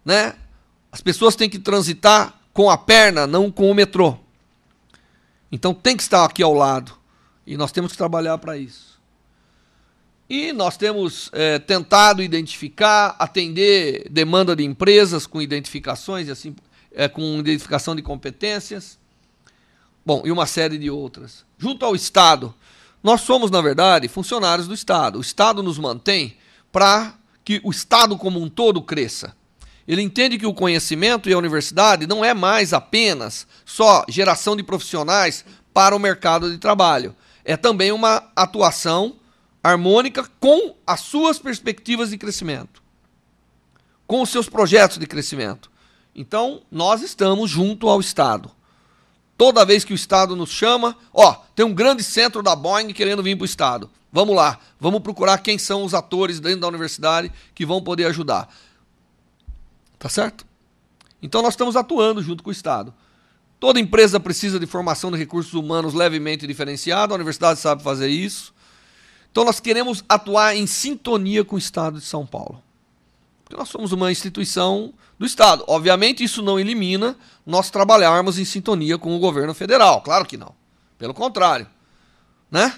né? As pessoas têm que transitar com a perna, não com o metrô. Então tem que estar aqui ao lado e nós temos que trabalhar para isso. E nós temos é, tentado identificar, atender demanda de empresas com identificações e assim é, com identificação de competências. Bom, e uma série de outras. Junto ao Estado, nós somos, na verdade, funcionários do Estado. O Estado nos mantém para que o Estado como um todo cresça. Ele entende que o conhecimento e a universidade não é mais apenas só geração de profissionais para o mercado de trabalho. É também uma atuação harmônica com as suas perspectivas de crescimento, com os seus projetos de crescimento. Então, nós estamos junto ao Estado. Toda vez que o Estado nos chama, ó, tem um grande centro da Boeing querendo vir para o Estado. Vamos lá, vamos procurar quem são os atores dentro da universidade que vão poder ajudar. Tá certo? Então nós estamos atuando junto com o Estado. Toda empresa precisa de formação de recursos humanos levemente diferenciada, a universidade sabe fazer isso. Então nós queremos atuar em sintonia com o Estado de São Paulo. Porque nós somos uma instituição do Estado. Obviamente, isso não elimina nós trabalharmos em sintonia com o governo federal. Claro que não. Pelo contrário. Né?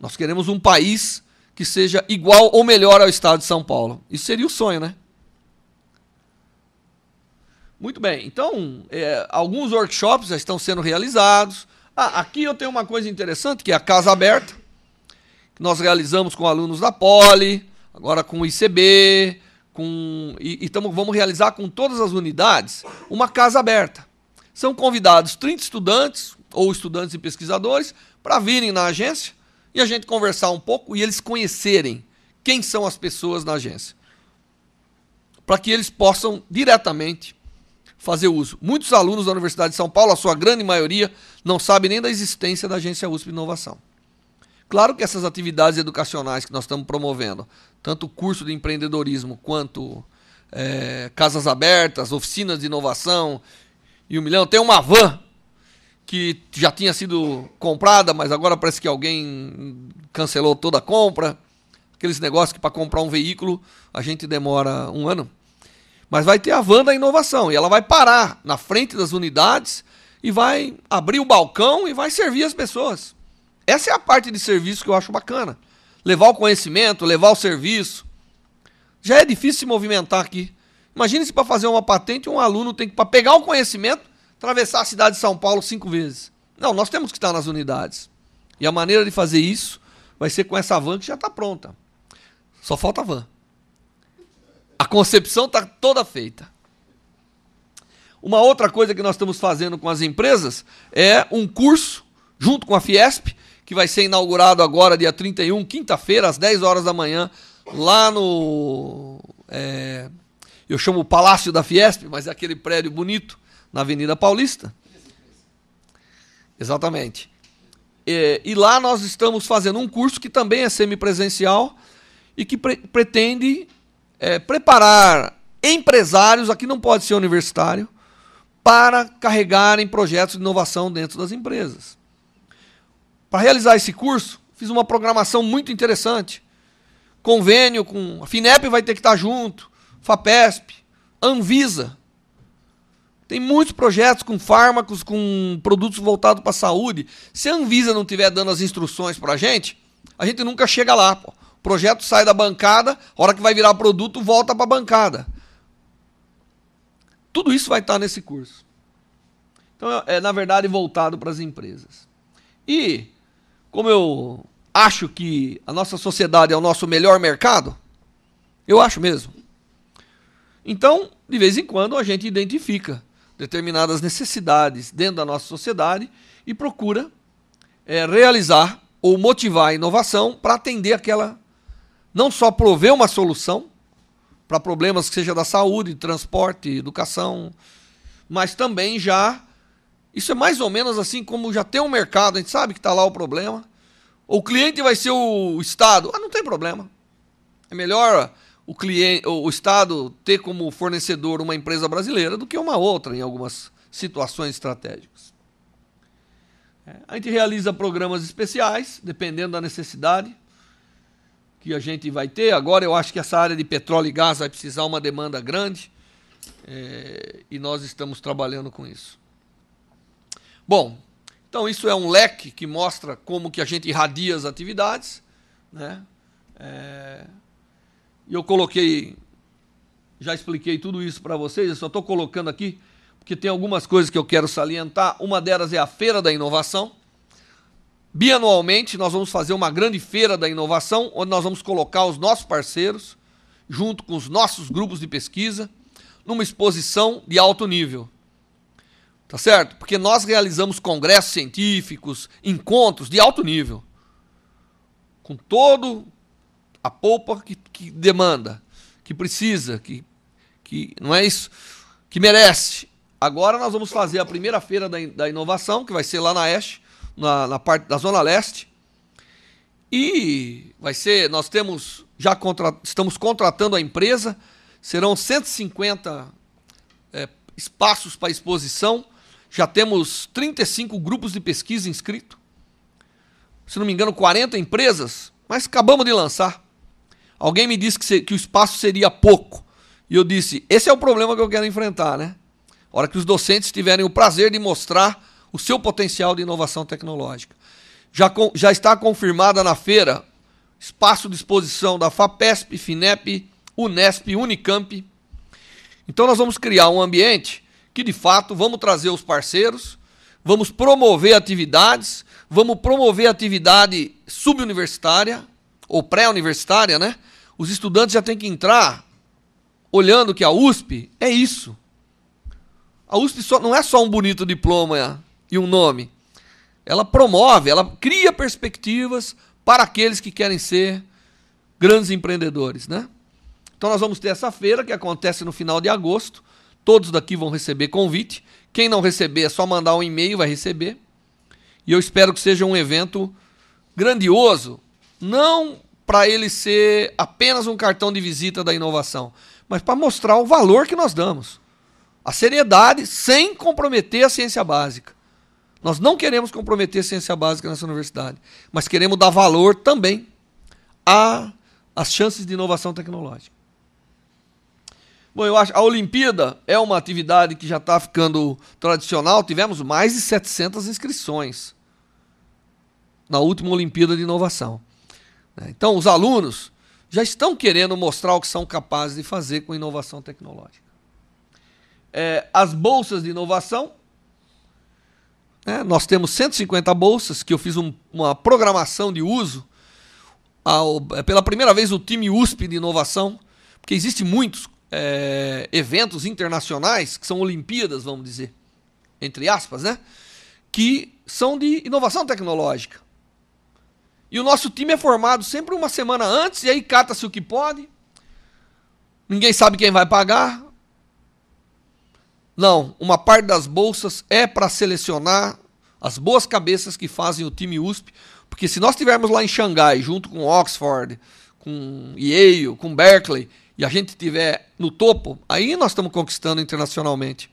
Nós queremos um país que seja igual ou melhor ao Estado de São Paulo. Isso seria o sonho, né? Muito bem. Então, é, alguns workshops já estão sendo realizados. Ah, aqui eu tenho uma coisa interessante, que é a Casa Aberta, que nós realizamos com alunos da Poli, agora com o ICB, com e, e tamo, vamos realizar com todas as unidades uma casa aberta. São convidados 30 estudantes ou estudantes e pesquisadores para virem na agência e a gente conversar um pouco e eles conhecerem quem são as pessoas na agência. Para que eles possam diretamente fazer uso. Muitos alunos da Universidade de São Paulo, a sua grande maioria, não sabem nem da existência da Agência USP Inovação. Claro que essas atividades educacionais que nós estamos promovendo tanto curso de empreendedorismo quanto é, casas abertas, oficinas de inovação e um milhão. Tem uma van que já tinha sido comprada, mas agora parece que alguém cancelou toda a compra. Aqueles negócios que para comprar um veículo a gente demora um ano. Mas vai ter a van da inovação e ela vai parar na frente das unidades e vai abrir o balcão e vai servir as pessoas. Essa é a parte de serviço que eu acho bacana levar o conhecimento, levar o serviço. Já é difícil se movimentar aqui. Imagine se para fazer uma patente um aluno tem que, para pegar o conhecimento, atravessar a cidade de São Paulo cinco vezes. Não, nós temos que estar nas unidades. E a maneira de fazer isso vai ser com essa van que já está pronta. Só falta a van. A concepção está toda feita. Uma outra coisa que nós estamos fazendo com as empresas é um curso, junto com a Fiesp, que vai ser inaugurado agora, dia 31, quinta-feira, às 10 horas da manhã, lá no. É, eu chamo o Palácio da Fiesp, mas é aquele prédio bonito na Avenida Paulista. Exatamente. É, e lá nós estamos fazendo um curso que também é semipresencial e que pre pretende é, preparar empresários, aqui não pode ser universitário, para carregarem projetos de inovação dentro das empresas. Para realizar esse curso, fiz uma programação muito interessante. Convênio com. A FINEP vai ter que estar tá junto, FAPESP, Anvisa. Tem muitos projetos com fármacos, com produtos voltados para a saúde. Se a Anvisa não estiver dando as instruções para a gente, a gente nunca chega lá. Pô. O projeto sai da bancada, a hora que vai virar produto, volta para a bancada. Tudo isso vai estar tá nesse curso. Então, é, é na verdade, voltado para as empresas. E como eu acho que a nossa sociedade é o nosso melhor mercado, eu acho mesmo. Então, de vez em quando, a gente identifica determinadas necessidades dentro da nossa sociedade e procura é, realizar ou motivar a inovação para atender aquela. Não só prover uma solução para problemas que seja da saúde, transporte, educação, mas também já isso é mais ou menos assim como já tem um mercado, a gente sabe que está lá o problema. O cliente vai ser o Estado. Ah, não tem problema. É melhor o, cliente, o Estado ter como fornecedor uma empresa brasileira do que uma outra em algumas situações estratégicas. É, a gente realiza programas especiais, dependendo da necessidade que a gente vai ter. Agora eu acho que essa área de petróleo e gás vai precisar uma demanda grande é, e nós estamos trabalhando com isso. Bom, então isso é um leque que mostra como que a gente irradia as atividades. Né? É, eu coloquei, já expliquei tudo isso para vocês, eu só estou colocando aqui, porque tem algumas coisas que eu quero salientar. Uma delas é a Feira da Inovação. Bianualmente, nós vamos fazer uma grande feira da inovação, onde nós vamos colocar os nossos parceiros, junto com os nossos grupos de pesquisa, numa exposição de alto nível tá certo? Porque nós realizamos congressos científicos, encontros de alto nível, com todo a polpa que, que demanda, que precisa, que, que não é isso, que merece. Agora nós vamos fazer a primeira feira da, da inovação, que vai ser lá na Este, na, na parte da Zona Leste. E vai ser, nós temos já contra, estamos contratando a empresa, serão 150 é, eh, espaços para exposição já temos 35 grupos de pesquisa inscritos. Se não me engano, 40 empresas, mas acabamos de lançar. Alguém me disse que, que o espaço seria pouco. E eu disse: esse é o problema que eu quero enfrentar, né? A hora que os docentes tiverem o prazer de mostrar o seu potencial de inovação tecnológica. Já, com, já está confirmada na feira espaço de exposição da FAPESP, FINEP, UNESP, Unicamp. Então nós vamos criar um ambiente que de fato vamos trazer os parceiros, vamos promover atividades, vamos promover atividade subuniversitária ou pré-universitária, né? Os estudantes já têm que entrar olhando que a USP é isso. A USP só, não é só um bonito diploma e um nome. Ela promove, ela cria perspectivas para aqueles que querem ser grandes empreendedores, né? Então nós vamos ter essa feira que acontece no final de agosto, Todos daqui vão receber convite. Quem não receber é só mandar um e-mail, vai receber. E eu espero que seja um evento grandioso, não para ele ser apenas um cartão de visita da inovação, mas para mostrar o valor que nós damos. A seriedade sem comprometer a ciência básica. Nós não queremos comprometer a ciência básica nessa universidade, mas queremos dar valor também às chances de inovação tecnológica. Bom, eu acho a Olimpíada é uma atividade que já está ficando tradicional. Tivemos mais de 700 inscrições na última Olimpíada de Inovação. Né? Então, os alunos já estão querendo mostrar o que são capazes de fazer com inovação tecnológica. É, as bolsas de inovação, né? nós temos 150 bolsas que eu fiz um, uma programação de uso. Ao, é, pela primeira vez, o time USP de inovação, porque existe muitos é, eventos internacionais, que são Olimpíadas, vamos dizer, entre aspas, né? Que são de inovação tecnológica. E o nosso time é formado sempre uma semana antes, e aí cata-se o que pode. Ninguém sabe quem vai pagar. Não, uma parte das bolsas é para selecionar as boas cabeças que fazem o time USP, porque se nós estivermos lá em Xangai, junto com Oxford, com Yale, com Berkeley, e a gente estiver no topo, aí nós estamos conquistando internacionalmente.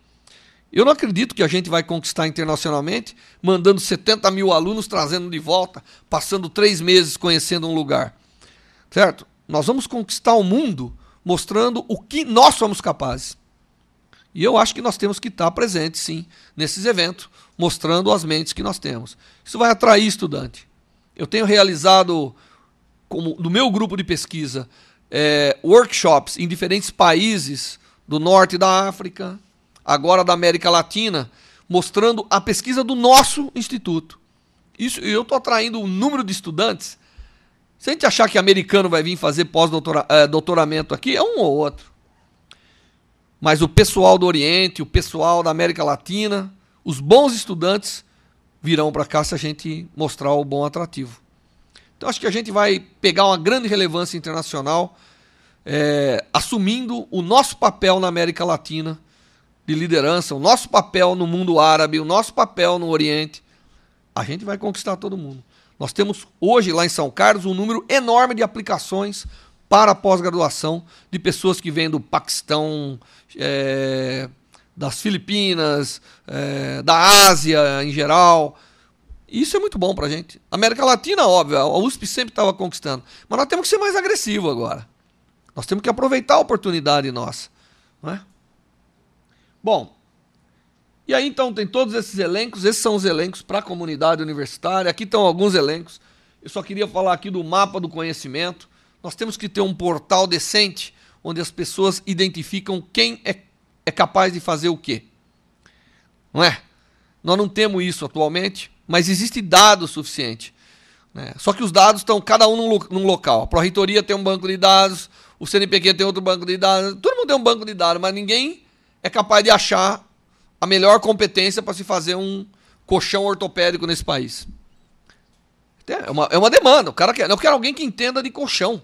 Eu não acredito que a gente vai conquistar internacionalmente mandando 70 mil alunos trazendo de volta, passando três meses conhecendo um lugar. Certo? Nós vamos conquistar o mundo mostrando o que nós somos capazes. E eu acho que nós temos que estar presentes, sim, nesses eventos, mostrando as mentes que nós temos. Isso vai atrair estudante. Eu tenho realizado, como no meu grupo de pesquisa, é, workshops em diferentes países do norte da África, agora da América Latina, mostrando a pesquisa do nosso instituto. Isso, eu estou atraindo um número de estudantes. Se a gente achar que americano vai vir fazer pós-doutoramento é, aqui, é um ou outro. Mas o pessoal do Oriente, o pessoal da América Latina, os bons estudantes virão para cá se a gente mostrar o bom atrativo. Então acho que a gente vai pegar uma grande relevância internacional, é, assumindo o nosso papel na América Latina de liderança, o nosso papel no mundo árabe, o nosso papel no Oriente. A gente vai conquistar todo mundo. Nós temos hoje lá em São Carlos um número enorme de aplicações para pós-graduação de pessoas que vêm do Paquistão, é, das Filipinas, é, da Ásia em geral, isso é muito bom pra gente. América Latina, óbvio, a USP sempre estava conquistando. Mas nós temos que ser mais agressivo agora. Nós temos que aproveitar a oportunidade nossa. Não é? Bom, e aí então tem todos esses elencos, esses são os elencos para a comunidade universitária. Aqui estão alguns elencos. Eu só queria falar aqui do mapa do conhecimento. Nós temos que ter um portal decente onde as pessoas identificam quem é, é capaz de fazer o quê. Não é? Nós não temos isso atualmente mas existe dado suficiente. Né? Só que os dados estão cada um num, num local. A Pró-Reitoria tem um banco de dados, o CNPq tem outro banco de dados, todo mundo tem um banco de dados, mas ninguém é capaz de achar a melhor competência para se fazer um colchão ortopédico nesse país. É uma, é uma demanda. O cara quer, eu quero alguém que entenda de colchão.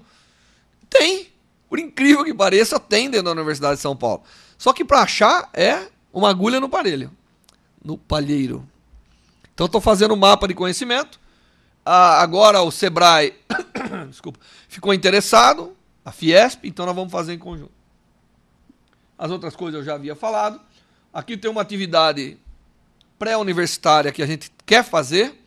Tem. Por incrível que pareça, tem dentro da Universidade de São Paulo. Só que para achar é uma agulha no parelho. No palheiro. Então estou fazendo um mapa de conhecimento. Ah, agora o Sebrae, desculpa, ficou interessado, a Fiesp, então nós vamos fazer em conjunto. As outras coisas eu já havia falado. Aqui tem uma atividade pré-universitária que a gente quer fazer.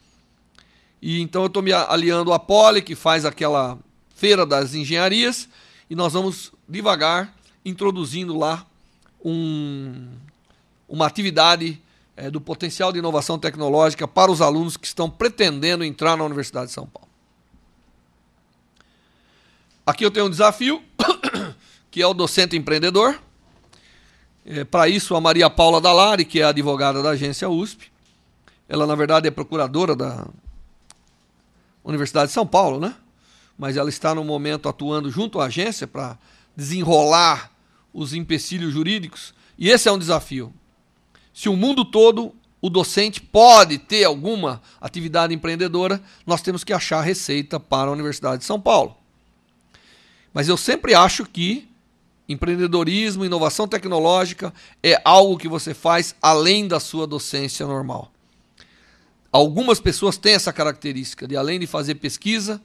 E então eu estou me aliando à Poli, que faz aquela feira das engenharias, e nós vamos devagar introduzindo lá um, uma atividade é, do potencial de inovação tecnológica para os alunos que estão pretendendo entrar na Universidade de São Paulo. Aqui eu tenho um desafio, que é o docente empreendedor. É, para isso, a Maria Paula Dalari, que é advogada da agência USP, ela na verdade é procuradora da Universidade de São Paulo, né? Mas ela está no momento atuando junto à agência para desenrolar os empecilhos jurídicos. E esse é um desafio se o mundo todo o docente pode ter alguma atividade empreendedora, nós temos que achar receita para a Universidade de São Paulo. Mas eu sempre acho que empreendedorismo, inovação tecnológica é algo que você faz além da sua docência normal. Algumas pessoas têm essa característica de, além de fazer pesquisa,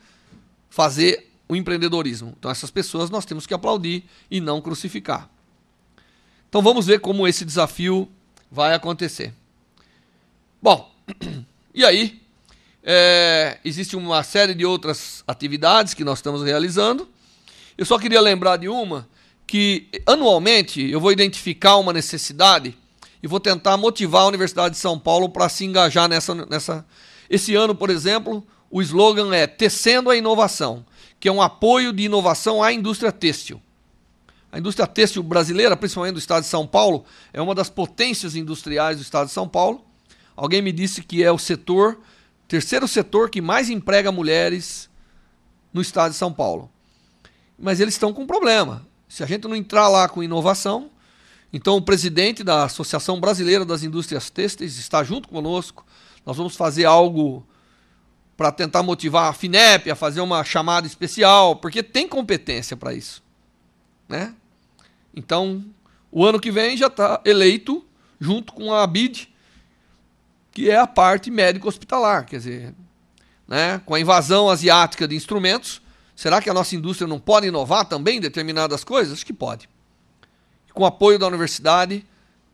fazer o empreendedorismo. Então, essas pessoas nós temos que aplaudir e não crucificar. Então, vamos ver como esse desafio vai acontecer. Bom, e aí? É, existe uma série de outras atividades que nós estamos realizando. Eu só queria lembrar de uma que anualmente eu vou identificar uma necessidade e vou tentar motivar a Universidade de São Paulo para se engajar nessa, nessa. Esse ano, por exemplo, o slogan é Tecendo a Inovação, que é um apoio de inovação à indústria têxtil. A indústria têxtil brasileira, principalmente do estado de São Paulo, é uma das potências industriais do estado de São Paulo. Alguém me disse que é o setor, terceiro setor que mais emprega mulheres no estado de São Paulo. Mas eles estão com um problema. Se a gente não entrar lá com inovação, então o presidente da Associação Brasileira das Indústrias Têxteis está junto conosco. Nós vamos fazer algo para tentar motivar a FINEP a fazer uma chamada especial, porque tem competência para isso. Né? Então, o ano que vem já está eleito junto com a BID, que é a parte médico-hospitalar. Quer dizer, né? com a invasão asiática de instrumentos, será que a nossa indústria não pode inovar também em determinadas coisas? Acho que pode. Com o apoio da universidade,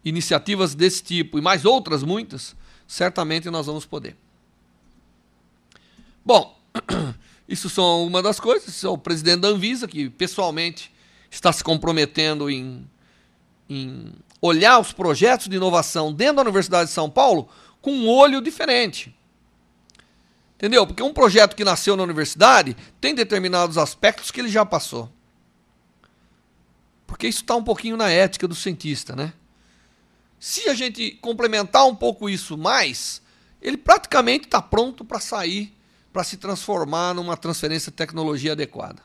iniciativas desse tipo e mais outras muitas, certamente nós vamos poder. Bom, isso são uma das coisas. Isso é o presidente da Anvisa, que pessoalmente está se comprometendo em, em olhar os projetos de inovação dentro da Universidade de São Paulo com um olho diferente. Entendeu? Porque um projeto que nasceu na universidade tem determinados aspectos que ele já passou. Porque isso está um pouquinho na ética do cientista, né? Se a gente complementar um pouco isso mais, ele praticamente está pronto para sair, para se transformar numa transferência de tecnologia adequada.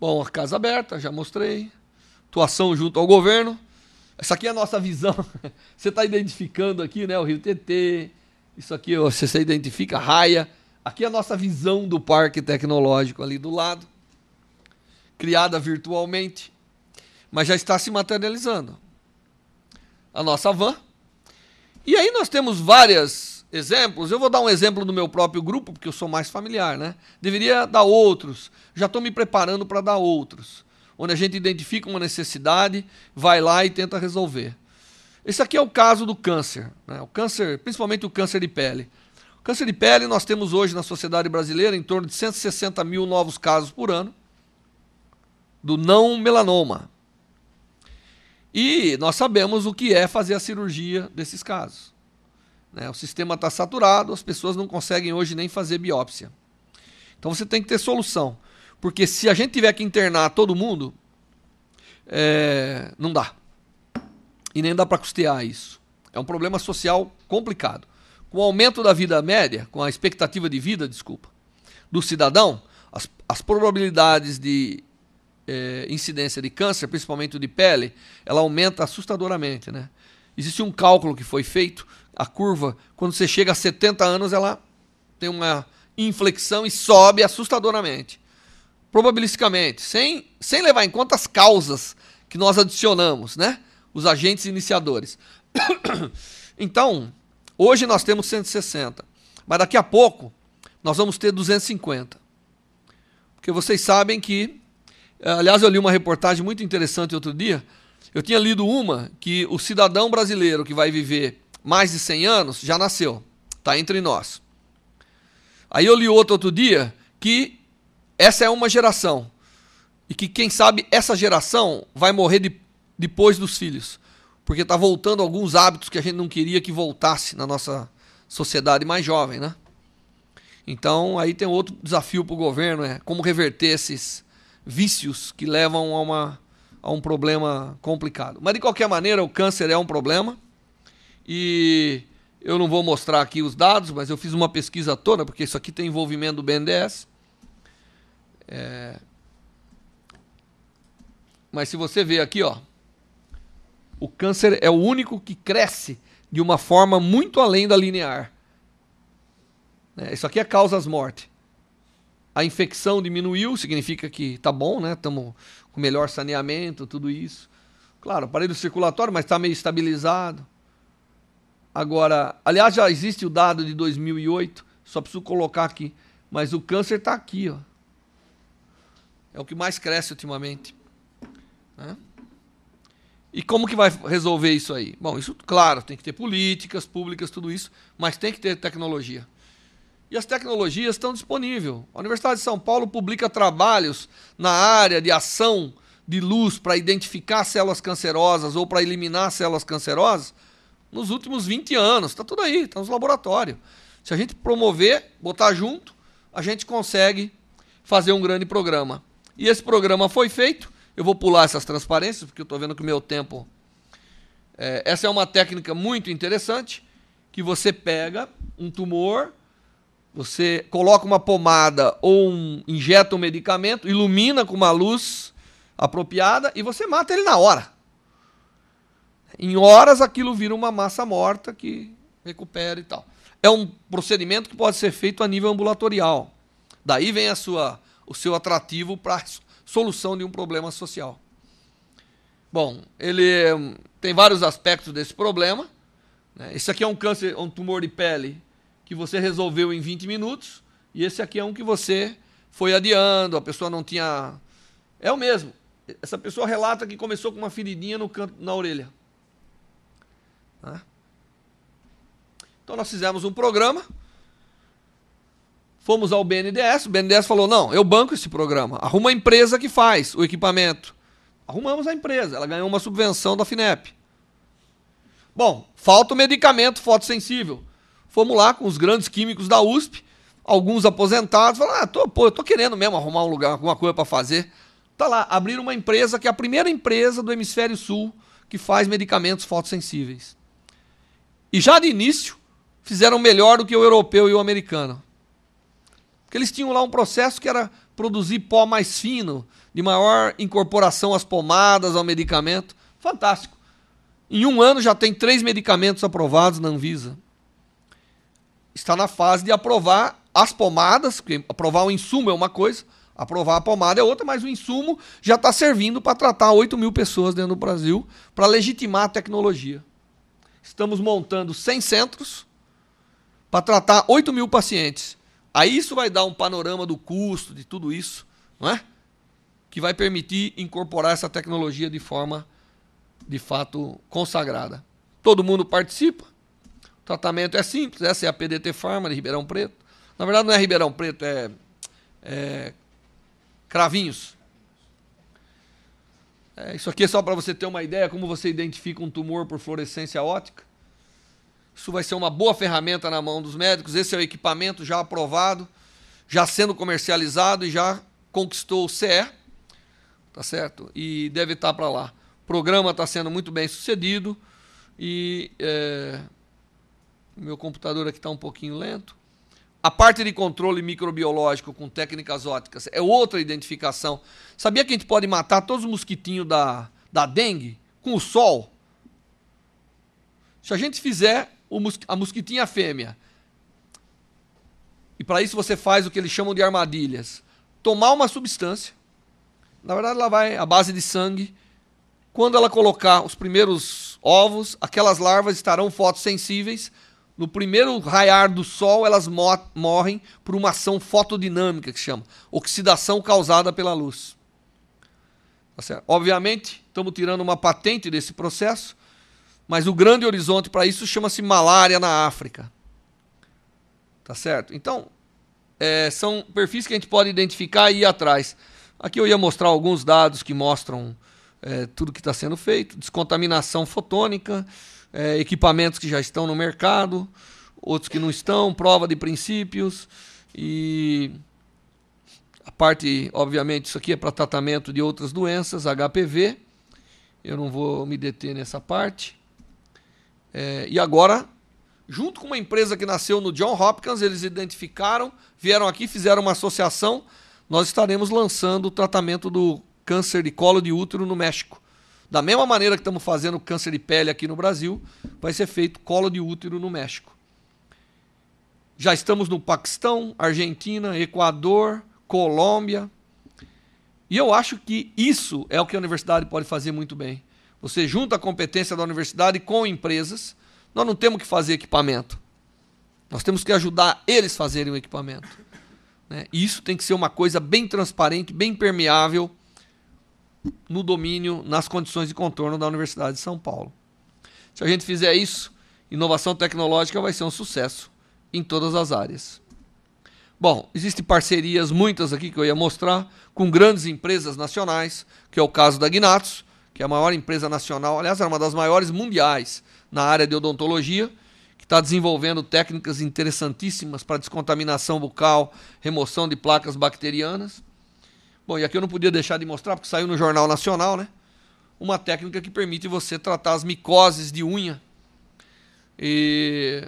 Bom, a Casa Aberta, já mostrei. Atuação junto ao governo. Essa aqui é a nossa visão. Você está identificando aqui, né? O Rio TT. Isso aqui você se identifica, raia. Aqui é a nossa visão do parque tecnológico ali do lado. Criada virtualmente. Mas já está se materializando. A nossa van. E aí nós temos várias exemplos, eu vou dar um exemplo do meu próprio grupo, porque eu sou mais familiar, né? Deveria dar outros, já estou me preparando para dar outros, onde a gente identifica uma necessidade, vai lá e tenta resolver. Esse aqui é o caso do câncer, né? o câncer, principalmente o câncer de pele. O câncer de pele, nós temos hoje na sociedade brasileira em torno de 160 mil novos casos por ano do não melanoma. E nós sabemos o que é fazer a cirurgia desses casos. Né? O sistema está saturado, as pessoas não conseguem hoje nem fazer biópsia. Então você tem que ter solução. Porque se a gente tiver que internar todo mundo, é, não dá. E nem dá para custear isso. É um problema social complicado. Com o aumento da vida média, com a expectativa de vida, desculpa, do cidadão, as, as probabilidades de é, incidência de câncer, principalmente de pele, ela aumenta assustadoramente. Né? Existe um cálculo que foi feito a curva, quando você chega a 70 anos, ela tem uma inflexão e sobe assustadoramente. Probabilisticamente, sem, sem levar em conta as causas que nós adicionamos, né? Os agentes iniciadores. Então, hoje nós temos 160, mas daqui a pouco nós vamos ter 250. Porque vocês sabem que, eh, aliás, eu li uma reportagem muito interessante outro dia. Eu tinha lido uma que o cidadão brasileiro que vai viver mais de 100 anos, já nasceu, está entre nós. Aí eu li outro outro dia que essa é uma geração e que quem sabe essa geração vai morrer de, depois dos filhos, porque está voltando alguns hábitos que a gente não queria que voltasse na nossa sociedade mais jovem, né? Então aí tem outro desafio para o governo, é como reverter esses vícios que levam a, uma, a um problema complicado. Mas de qualquer maneira o câncer é um problema e eu não vou mostrar aqui os dados, mas eu fiz uma pesquisa toda, porque isso aqui tem envolvimento do BNDES. É... Mas se você ver aqui, ó, o câncer é o único que cresce de uma forma muito além da linear. É, isso aqui é causas-morte. A infecção diminuiu, significa que tá bom, né? Estamos com melhor saneamento, tudo isso. Claro, aparelho circulatório, mas está meio estabilizado. Agora, aliás, já existe o dado de 2008, só preciso colocar aqui. Mas o câncer está aqui, ó. É o que mais cresce ultimamente. Né? E como que vai resolver isso aí? Bom, isso, claro, tem que ter políticas públicas, tudo isso, mas tem que ter tecnologia. E as tecnologias estão disponíveis. A Universidade de São Paulo publica trabalhos na área de ação de luz para identificar células cancerosas ou para eliminar células cancerosas nos últimos 20 anos. Está tudo aí, está nos laboratórios. Se a gente promover, botar junto, a gente consegue fazer um grande programa. E esse programa foi feito. Eu vou pular essas transparências, porque eu estou vendo que o meu tempo. É, essa é uma técnica muito interessante, que você pega um tumor, você coloca uma pomada ou um, injeta um medicamento, ilumina com uma luz apropriada e você mata ele na hora. Em horas aquilo vira uma massa morta que recupera e tal. É um procedimento que pode ser feito a nível ambulatorial. Daí vem a sua, o seu atrativo para solução de um problema social. Bom, ele tem vários aspectos desse problema. Né? Esse aqui é um câncer, um tumor de pele que você resolveu em 20 minutos. E esse aqui é um que você foi adiando, a pessoa não tinha. É o mesmo. Essa pessoa relata que começou com uma feridinha no canto, na orelha. Né? Então nós fizemos um programa, fomos ao BNDES, o BNDES falou: não, eu banco esse programa, arruma a empresa que faz o equipamento. Arrumamos a empresa, ela ganhou uma subvenção da FINEP. Bom, falta o medicamento fotossensível. Fomos lá com os grandes químicos da USP, alguns aposentados, falaram: ah, tô, pô, eu tô querendo mesmo arrumar um lugar, alguma coisa para fazer. Tá lá, abriram uma empresa que é a primeira empresa do hemisfério sul que faz medicamentos fotossensíveis. E já de início, fizeram melhor do que o europeu e o americano. Porque eles tinham lá um processo que era produzir pó mais fino, de maior incorporação às pomadas, ao medicamento. Fantástico. Em um ano já tem três medicamentos aprovados na Anvisa. Está na fase de aprovar as pomadas, porque aprovar o insumo é uma coisa, aprovar a pomada é outra, mas o insumo já está servindo para tratar 8 mil pessoas dentro do Brasil para legitimar a tecnologia estamos montando 100 centros para tratar 8 mil pacientes. Aí isso vai dar um panorama do custo, de tudo isso, não é? Que vai permitir incorporar essa tecnologia de forma, de fato, consagrada. Todo mundo participa. O tratamento é simples. Essa é a PDT Pharma de Ribeirão Preto. Na verdade, não é Ribeirão Preto, é, é Cravinhos. É, isso aqui é só para você ter uma ideia como você identifica um tumor por fluorescência ótica. Isso vai ser uma boa ferramenta na mão dos médicos. Esse é o equipamento já aprovado, já sendo comercializado e já conquistou o CE, tá certo? E deve estar tá para lá. O programa está sendo muito bem sucedido e é, meu computador aqui está um pouquinho lento. A parte de controle microbiológico com técnicas óticas é outra identificação. Sabia que a gente pode matar todos os mosquitinhos da, da dengue com o sol? Se a gente fizer a mosquitinha fêmea, e para isso você faz o que eles chamam de armadilhas, tomar uma substância, na verdade ela vai à base de sangue, quando ela colocar os primeiros ovos, aquelas larvas estarão fotossensíveis, no primeiro raiar do sol, elas morrem por uma ação fotodinâmica que se chama oxidação causada pela luz. Tá Obviamente, estamos tirando uma patente desse processo, mas o grande horizonte para isso chama-se malária na África. Tá certo? Então, é, são perfis que a gente pode identificar e ir atrás. Aqui eu ia mostrar alguns dados que mostram é, tudo que está sendo feito: descontaminação fotônica é, equipamentos que já estão no mercado, outros que não estão, prova de princípios e a parte, obviamente, isso aqui é para tratamento de outras doenças, HPV. Eu não vou me deter nessa parte. É, e agora, junto com uma empresa que nasceu no John Hopkins, eles identificaram, vieram aqui, fizeram uma associação. Nós estaremos lançando o tratamento do câncer de colo de útero no México. Da mesma maneira que estamos fazendo câncer de pele aqui no Brasil, vai ser feito colo de útero no México. Já estamos no Paquistão, Argentina, Equador, Colômbia. E eu acho que isso é o que a universidade pode fazer muito bem. Você junta a competência da universidade com empresas. Nós não temos que fazer equipamento. Nós temos que ajudar eles a fazerem o equipamento. Né? E isso tem que ser uma coisa bem transparente, bem permeável no domínio, nas condições de contorno da Universidade de São Paulo. Se a gente fizer isso, inovação tecnológica vai ser um sucesso em todas as áreas. Bom, existem parcerias muitas aqui que eu ia mostrar com grandes empresas nacionais, que é o caso da Gnatos, que é a maior empresa nacional, aliás, é uma das maiores mundiais na área de odontologia, que está desenvolvendo técnicas interessantíssimas para descontaminação bucal, remoção de placas bacterianas. Bom, e aqui eu não podia deixar de mostrar, porque saiu no Jornal Nacional, né? Uma técnica que permite você tratar as micoses de unha. E.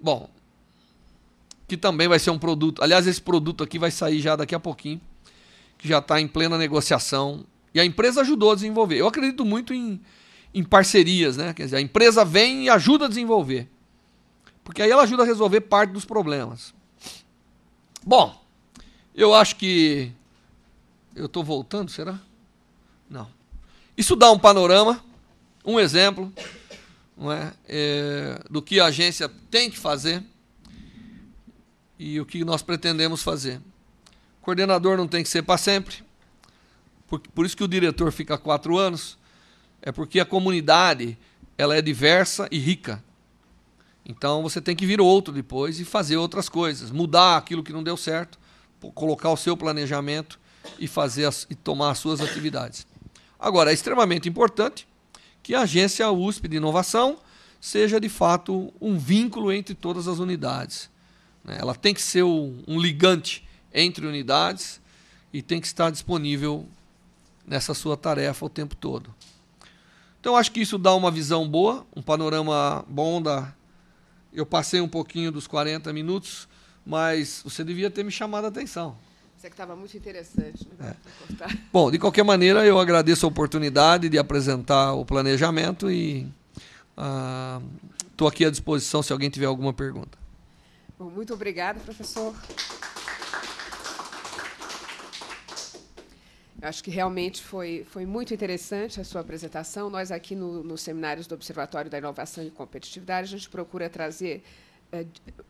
Bom. Que também vai ser um produto. Aliás, esse produto aqui vai sair já daqui a pouquinho. Que já está em plena negociação. E a empresa ajudou a desenvolver. Eu acredito muito em, em parcerias, né? Quer dizer, a empresa vem e ajuda a desenvolver. Porque aí ela ajuda a resolver parte dos problemas. Bom. Eu acho que. Eu estou voltando, será? Não. Isso dá um panorama, um exemplo, não é? é do que a agência tem que fazer e o que nós pretendemos fazer. coordenador não tem que ser para sempre, por, por isso que o diretor fica quatro anos, é porque a comunidade ela é diversa e rica. Então você tem que vir outro depois e fazer outras coisas, mudar aquilo que não deu certo colocar o seu planejamento e fazer as, e tomar as suas atividades. Agora, é extremamente importante que a agência USP de inovação seja de fato um vínculo entre todas as unidades. Né? Ela tem que ser um ligante entre unidades e tem que estar disponível nessa sua tarefa o tempo todo. Então acho que isso dá uma visão boa, um panorama bom da. Eu passei um pouquinho dos 40 minutos, mas você devia ter me chamado a atenção. Você é que estava muito interessante. Né? É. Bom, de qualquer maneira, eu agradeço a oportunidade de apresentar o planejamento e estou ah, aqui à disposição se alguém tiver alguma pergunta. Bom, muito obrigada, professor. Eu acho que realmente foi, foi muito interessante a sua apresentação. Nós, aqui no, nos seminários do Observatório da Inovação e Competitividade, a gente procura trazer é,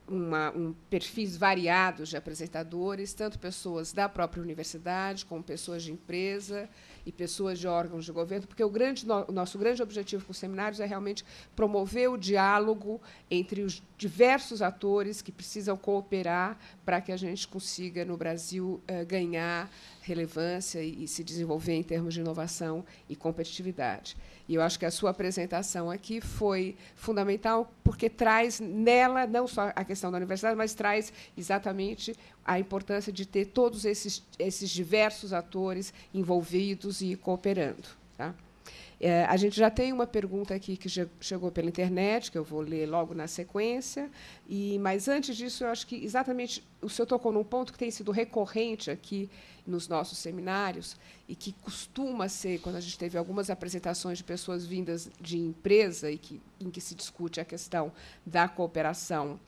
uma, um perfis variados de apresentadores, tanto pessoas da própria universidade, como pessoas de empresa e pessoas de órgãos de governo, porque o, grande, o nosso grande objetivo com os seminários é realmente promover o diálogo entre os diversos atores que precisam cooperar para que a gente consiga, no Brasil, é, ganhar relevância e se desenvolver em termos de inovação e competitividade. E eu acho que a sua apresentação aqui foi fundamental, porque traz nela não só a questão da universidade, mas traz exatamente a importância de ter todos esses, esses diversos atores envolvidos e cooperando. Tá? É, a gente já tem uma pergunta aqui que chegou pela internet, que eu vou ler logo na sequência. E Mas antes disso, eu acho que exatamente o senhor tocou num ponto que tem sido recorrente aqui nos nossos seminários e que costuma ser, quando a gente teve algumas apresentações de pessoas vindas de empresa e que, em que se discute a questão da cooperação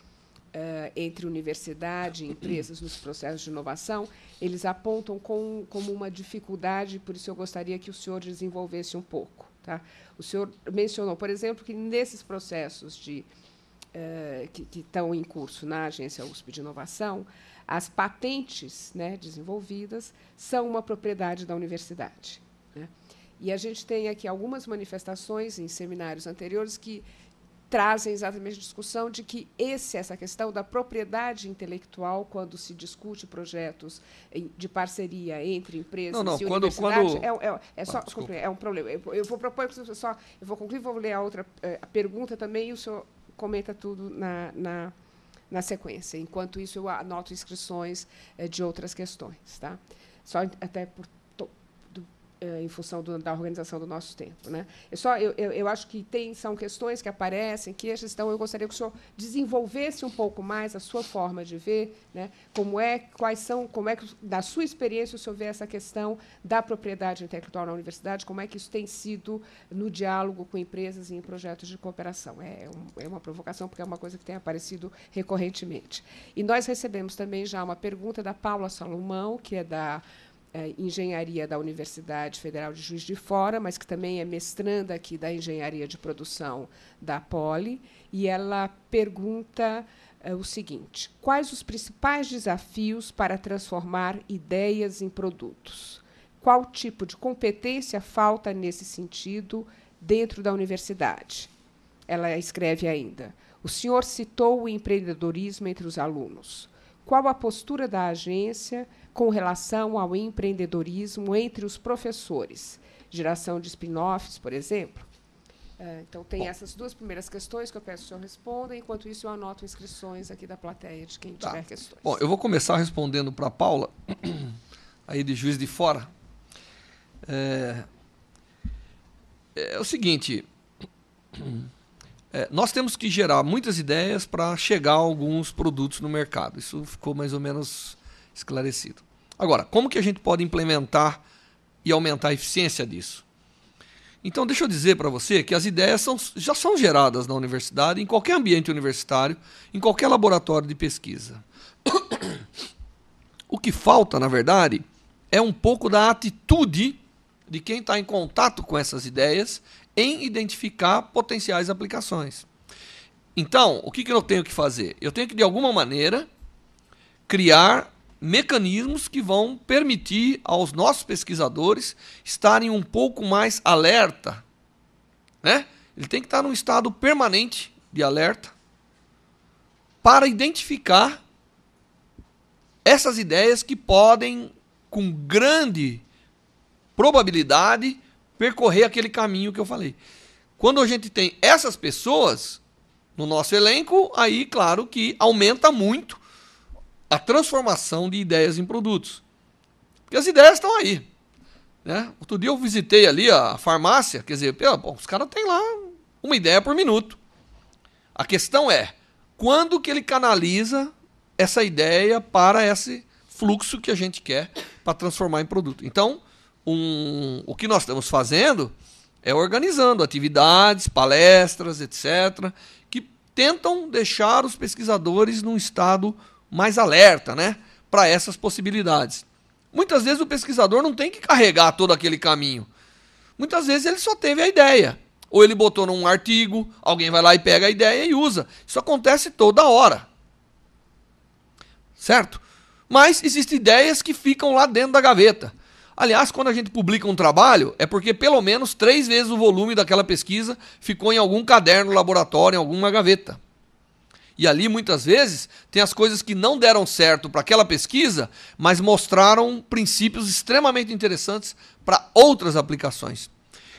uh, entre universidade e empresas nos processos de inovação, eles apontam com, como uma dificuldade, por isso eu gostaria que o senhor desenvolvesse um pouco. Tá? O senhor mencionou, por exemplo, que nesses processos de, uh, que, que estão em curso na Agência USP de Inovação, as patentes né, desenvolvidas são uma propriedade da universidade. Né? E a gente tem aqui algumas manifestações em seminários anteriores que trazem exatamente a discussão de que esse, essa questão da propriedade intelectual, quando se discute projetos de parceria entre empresas não, não, e quando, universidade, quando... é, é, é ah, só, ah, é um problema. Eu, eu vou propor, só, eu vou concluir, vou ler a outra é, a pergunta também e o senhor comenta tudo na, na, na sequência. Enquanto isso, eu anoto inscrições é, de outras questões. Tá? Só até por eh, em função do, da organização do nosso tempo. Né? Eu, só, eu, eu, eu, acho que tem, são questões que aparecem, que então eu gostaria que o senhor desenvolvesse um pouco mais a sua forma de ver, né? como é, quais são, como é que, da sua experiência, o senhor vê essa questão da propriedade intelectual na universidade, como é que isso tem sido no diálogo com empresas e em projetos de cooperação. É, um, é uma provocação, porque é uma coisa que tem aparecido recorrentemente. E nós recebemos também já uma pergunta da Paula Salomão, que é da é, engenharia da Universidade Federal de Juiz de Fora, mas que também é mestranda aqui da engenharia de produção da Poli, e ela pergunta é, o seguinte: quais os principais desafios para transformar ideias em produtos? Qual tipo de competência falta nesse sentido dentro da universidade? Ela escreve ainda: o senhor citou o empreendedorismo entre os alunos. Qual a postura da agência com relação ao empreendedorismo entre os professores, geração de spin-offs, por exemplo? É, então, tem Bom. essas duas primeiras questões que eu peço que o senhor responda. Enquanto isso, eu anoto inscrições aqui da plateia de quem tá. tiver questões. Bom, eu vou começar respondendo para a Paula, aí de juiz de fora. É, é o seguinte: é, nós temos que gerar muitas ideias para chegar a alguns produtos no mercado. Isso ficou mais ou menos esclarecido. Agora, como que a gente pode implementar e aumentar a eficiência disso? Então, deixa eu dizer para você que as ideias são, já são geradas na universidade, em qualquer ambiente universitário, em qualquer laboratório de pesquisa. O que falta, na verdade, é um pouco da atitude de quem está em contato com essas ideias em identificar potenciais aplicações. Então, o que, que eu tenho que fazer? Eu tenho que, de alguma maneira, criar mecanismos que vão permitir aos nossos pesquisadores estarem um pouco mais alerta, né? Ele tem que estar num estado permanente de alerta para identificar essas ideias que podem, com grande probabilidade, percorrer aquele caminho que eu falei. Quando a gente tem essas pessoas no nosso elenco, aí, claro que aumenta muito a transformação de ideias em produtos. Porque as ideias estão aí. Né? Outro dia eu visitei ali a farmácia, quer dizer, bom, os caras têm lá uma ideia por minuto. A questão é, quando que ele canaliza essa ideia para esse fluxo que a gente quer para transformar em produto? Então, um, o que nós estamos fazendo é organizando atividades, palestras, etc., que tentam deixar os pesquisadores num estado mais alerta né, para essas possibilidades. Muitas vezes o pesquisador não tem que carregar todo aquele caminho. Muitas vezes ele só teve a ideia. Ou ele botou num artigo, alguém vai lá e pega a ideia e usa. Isso acontece toda hora. Certo? Mas existem ideias que ficam lá dentro da gaveta. Aliás, quando a gente publica um trabalho, é porque pelo menos três vezes o volume daquela pesquisa ficou em algum caderno, laboratório, em alguma gaveta. E ali muitas vezes tem as coisas que não deram certo para aquela pesquisa, mas mostraram princípios extremamente interessantes para outras aplicações.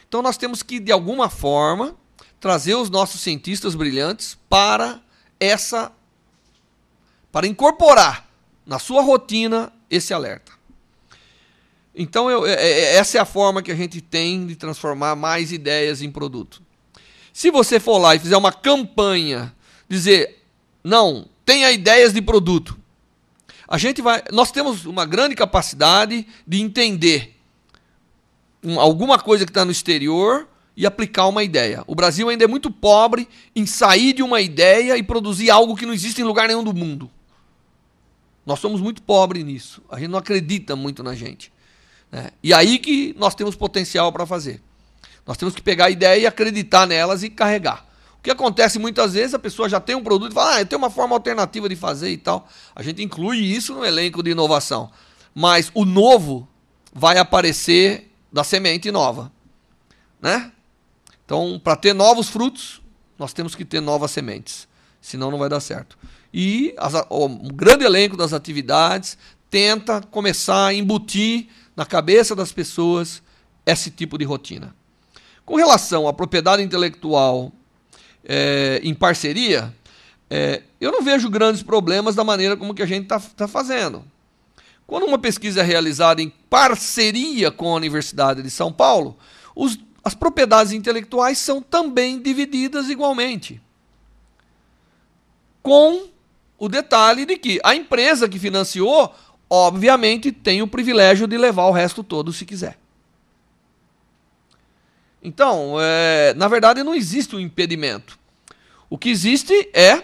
Então nós temos que de alguma forma trazer os nossos cientistas brilhantes para essa para incorporar na sua rotina esse alerta. Então, eu, é, é, essa é a forma que a gente tem de transformar mais ideias em produto. Se você for lá e fizer uma campanha, dizer não, tenha ideias de produto. A gente vai, nós temos uma grande capacidade de entender alguma coisa que está no exterior e aplicar uma ideia. O Brasil ainda é muito pobre em sair de uma ideia e produzir algo que não existe em lugar nenhum do mundo. Nós somos muito pobres nisso. A gente não acredita muito na gente. Né? E aí que nós temos potencial para fazer. Nós temos que pegar a ideia e acreditar nelas e carregar que acontece muitas vezes, a pessoa já tem um produto e fala, ah, eu tenho uma forma alternativa de fazer e tal. A gente inclui isso no elenco de inovação. Mas o novo vai aparecer da semente nova, né? Então, para ter novos frutos, nós temos que ter novas sementes, senão não vai dar certo. E as, o grande elenco das atividades tenta começar a embutir na cabeça das pessoas esse tipo de rotina. Com relação à propriedade intelectual é, em parceria, é, eu não vejo grandes problemas da maneira como que a gente está tá fazendo. Quando uma pesquisa é realizada em parceria com a Universidade de São Paulo, os, as propriedades intelectuais são também divididas igualmente. Com o detalhe de que a empresa que financiou, obviamente, tem o privilégio de levar o resto todo se quiser. Então, é, na verdade, não existe um impedimento. O que existe é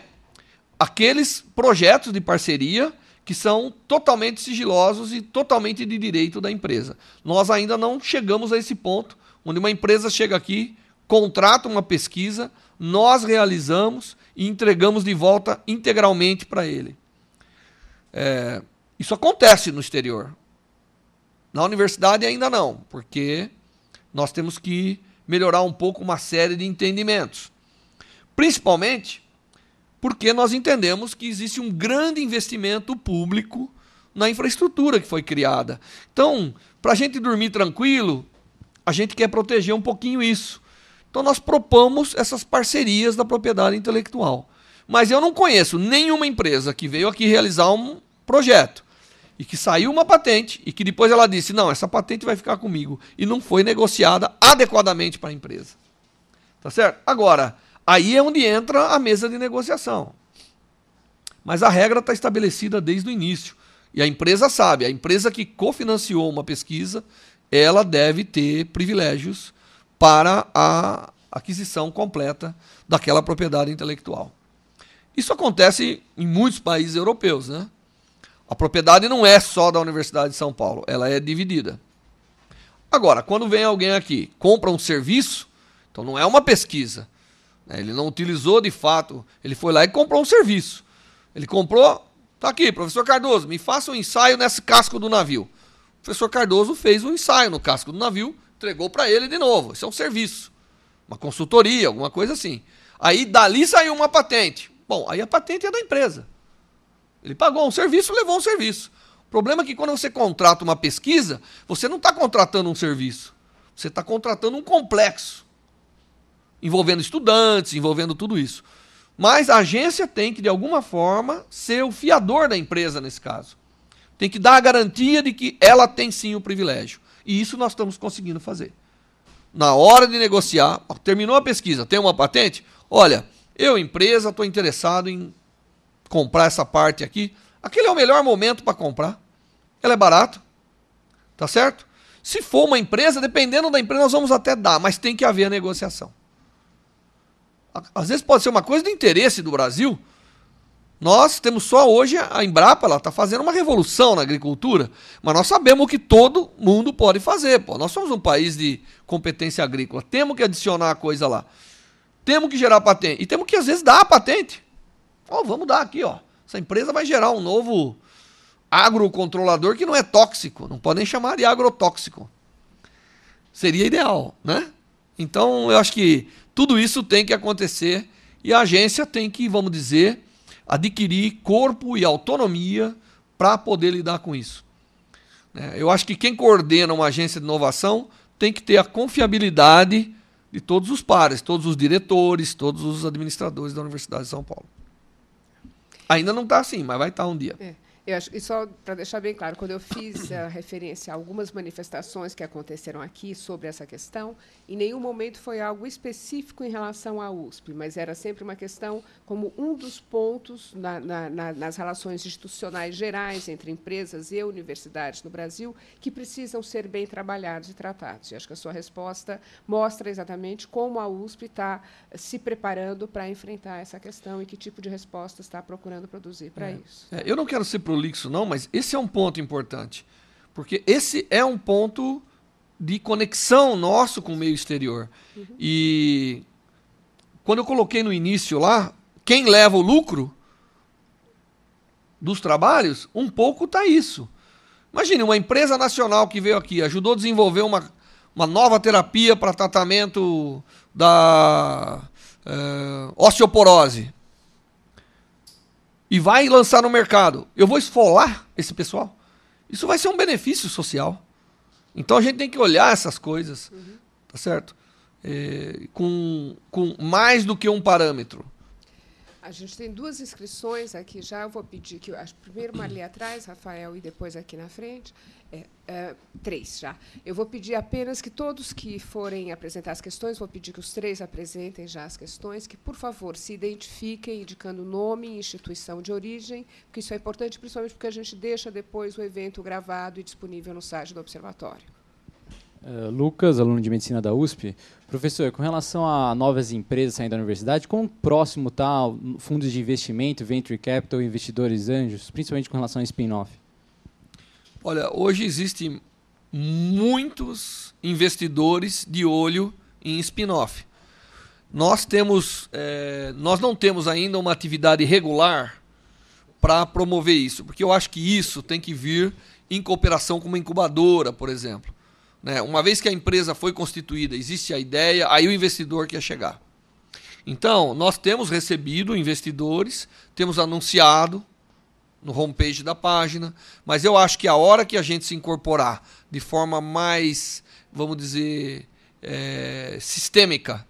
aqueles projetos de parceria que são totalmente sigilosos e totalmente de direito da empresa. Nós ainda não chegamos a esse ponto onde uma empresa chega aqui, contrata uma pesquisa, nós realizamos e entregamos de volta integralmente para ele. É, isso acontece no exterior. Na universidade ainda não, porque nós temos que melhorar um pouco uma série de entendimentos. Principalmente porque nós entendemos que existe um grande investimento público na infraestrutura que foi criada. Então, para a gente dormir tranquilo, a gente quer proteger um pouquinho isso. Então, nós propomos essas parcerias da propriedade intelectual. Mas eu não conheço nenhuma empresa que veio aqui realizar um projeto e que saiu uma patente e que depois ela disse: não, essa patente vai ficar comigo. E não foi negociada adequadamente para a empresa. Tá certo? Agora, aí é onde entra a mesa de negociação. Mas a regra está estabelecida desde o início. E a empresa sabe, a empresa que cofinanciou uma pesquisa, ela deve ter privilégios para a aquisição completa daquela propriedade intelectual. Isso acontece em muitos países europeus, né? A propriedade não é só da Universidade de São Paulo, ela é dividida. Agora, quando vem alguém aqui, compra um serviço, então não é uma pesquisa. Né? Ele não utilizou de fato, ele foi lá e comprou um serviço. Ele comprou, tá aqui, professor Cardoso, me faça um ensaio nesse casco do navio. O professor Cardoso fez um ensaio no casco do navio, entregou para ele de novo. Isso é um serviço, uma consultoria, alguma coisa assim. Aí dali saiu uma patente. Bom, aí a patente é da empresa. Ele pagou um serviço, levou um serviço. O problema é que quando você contrata uma pesquisa, você não está contratando um serviço. Você está contratando um complexo. Envolvendo estudantes, envolvendo tudo isso. Mas a agência tem que, de alguma forma, ser o fiador da empresa nesse caso. Tem que dar a garantia de que ela tem sim o privilégio. E isso nós estamos conseguindo fazer. Na hora de negociar, terminou a pesquisa, tem uma patente? Olha, eu, empresa, estou interessado em comprar essa parte aqui, aquele é o melhor momento para comprar. Ela é barato, tá certo? Se for uma empresa, dependendo da empresa, nós vamos até dar, mas tem que haver a negociação. Às vezes pode ser uma coisa de interesse do Brasil. Nós temos só hoje a Embrapa, ela está fazendo uma revolução na agricultura, mas nós sabemos que todo mundo pode fazer. Pô. Nós somos um país de competência agrícola, temos que adicionar a coisa lá, temos que gerar patente e temos que, às vezes, dar a patente. Oh, vamos dar aqui, ó. Essa empresa vai gerar um novo agrocontrolador que não é tóxico. Não podem chamar de agrotóxico. Seria ideal, né? Então, eu acho que tudo isso tem que acontecer e a agência tem que, vamos dizer, adquirir corpo e autonomia para poder lidar com isso. É, eu acho que quem coordena uma agência de inovação tem que ter a confiabilidade de todos os pares, todos os diretores, todos os administradores da Universidade de São Paulo. Ainda não está assim, mas vai estar tá um dia. É. Eu acho, e só para deixar bem claro, quando eu fiz a referência a algumas manifestações que aconteceram aqui sobre essa questão, em nenhum momento foi algo específico em relação à USP, mas era sempre uma questão como um dos pontos na, na, na, nas relações institucionais gerais entre empresas e universidades no Brasil que precisam ser bem trabalhados e tratados. E acho que a sua resposta mostra exatamente como a USP está se preparando para enfrentar essa questão e que tipo de resposta está procurando produzir para é. isso. É, eu não quero ser prolixo, não, mas esse é um ponto importante. Porque esse é um ponto de conexão nosso com o meio exterior. Uhum. E quando eu coloquei no início lá, quem leva o lucro dos trabalhos, um pouco está isso. Imagine uma empresa nacional que veio aqui, ajudou a desenvolver uma, uma nova terapia para tratamento da é, osteoporose e vai lançar no mercado, eu vou esfolar esse pessoal? Isso vai ser um benefício social. Então a gente tem que olhar essas coisas, uhum. tá certo? É, com, com mais do que um parâmetro. A gente tem duas inscrições aqui já. Eu vou pedir que. Primeiro uma ali atrás, Rafael, e depois aqui na frente. É, é, três já. Eu vou pedir apenas que todos que forem apresentar as questões, vou pedir que os três apresentem já as questões, que, por favor, se identifiquem, indicando nome e instituição de origem, porque isso é importante, principalmente porque a gente deixa depois o evento gravado e disponível no site do Observatório. É, Lucas, aluno de medicina da USP. Professor, com relação a novas empresas saindo da universidade, quão próximo está fundos de investimento, venture capital, investidores anjos, principalmente com relação a spin-off? Olha, hoje existem muitos investidores de olho em spin-off. Nós temos, é, nós não temos ainda uma atividade regular para promover isso, porque eu acho que isso tem que vir em cooperação com uma incubadora, por exemplo. Né? Uma vez que a empresa foi constituída, existe a ideia, aí o investidor quer chegar. Então, nós temos recebido investidores, temos anunciado no homepage da página. Mas eu acho que a hora que a gente se incorporar de forma mais, vamos dizer, é, sistêmica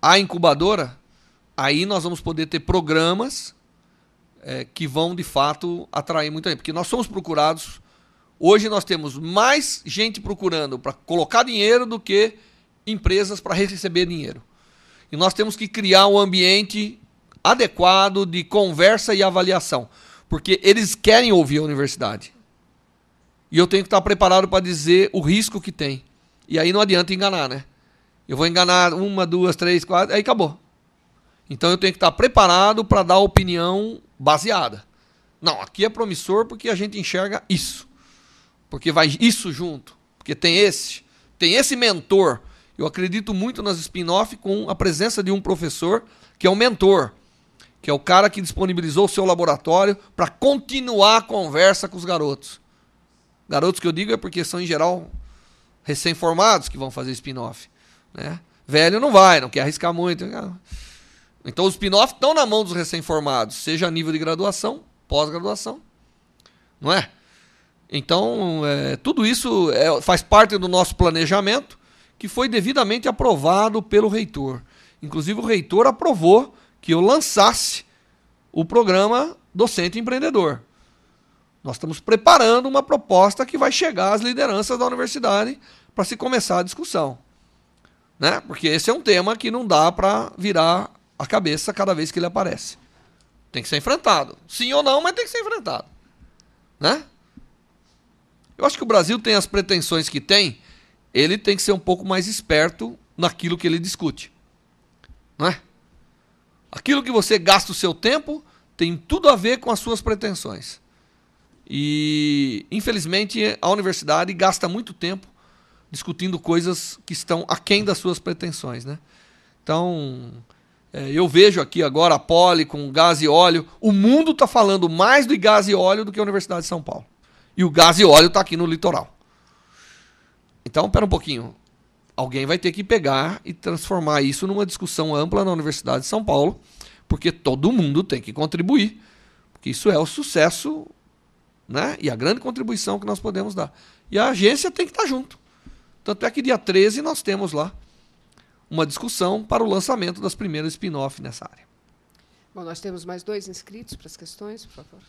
à incubadora, aí nós vamos poder ter programas é, que vão de fato atrair muito aí. Porque nós somos procurados. Hoje nós temos mais gente procurando para colocar dinheiro do que empresas para receber dinheiro. E nós temos que criar um ambiente adequado de conversa e avaliação. Porque eles querem ouvir a universidade. E eu tenho que estar preparado para dizer o risco que tem. E aí não adianta enganar, né? Eu vou enganar uma, duas, três, quatro, aí acabou. Então eu tenho que estar preparado para dar opinião baseada. Não, aqui é promissor porque a gente enxerga isso. Porque vai isso junto. Porque tem esse, tem esse mentor. Eu acredito muito nas spin-off com a presença de um professor que é o mentor que é o cara que disponibilizou o seu laboratório para continuar a conversa com os garotos. Garotos que eu digo é porque são, em geral, recém-formados que vão fazer spin-off. Né? Velho não vai, não quer arriscar muito. Então os spin-off estão na mão dos recém-formados, seja a nível de graduação, pós-graduação. Não é? Então, é, tudo isso é, faz parte do nosso planejamento, que foi devidamente aprovado pelo reitor. Inclusive, o reitor aprovou que eu lançasse o programa Docente Empreendedor. Nós estamos preparando uma proposta que vai chegar às lideranças da universidade para se começar a discussão. Né? Porque esse é um tema que não dá para virar a cabeça cada vez que ele aparece. Tem que ser enfrentado. Sim ou não, mas tem que ser enfrentado. Né? Eu acho que o Brasil tem as pretensões que tem, ele tem que ser um pouco mais esperto naquilo que ele discute. Não é? Aquilo que você gasta o seu tempo tem tudo a ver com as suas pretensões. E, infelizmente, a universidade gasta muito tempo discutindo coisas que estão aquém das suas pretensões. Né? Então, é, eu vejo aqui agora a Poli com gás e óleo. O mundo está falando mais de gás e óleo do que a Universidade de São Paulo. E o gás e óleo está aqui no litoral. Então, pera um pouquinho alguém vai ter que pegar e transformar isso numa discussão ampla na Universidade de São Paulo, porque todo mundo tem que contribuir, porque isso é o sucesso né? e a grande contribuição que nós podemos dar. E a agência tem que estar junto. Tanto é que dia 13 nós temos lá uma discussão para o lançamento das primeiras spin-off nessa área. Bom, nós temos mais dois inscritos para as questões, por favor.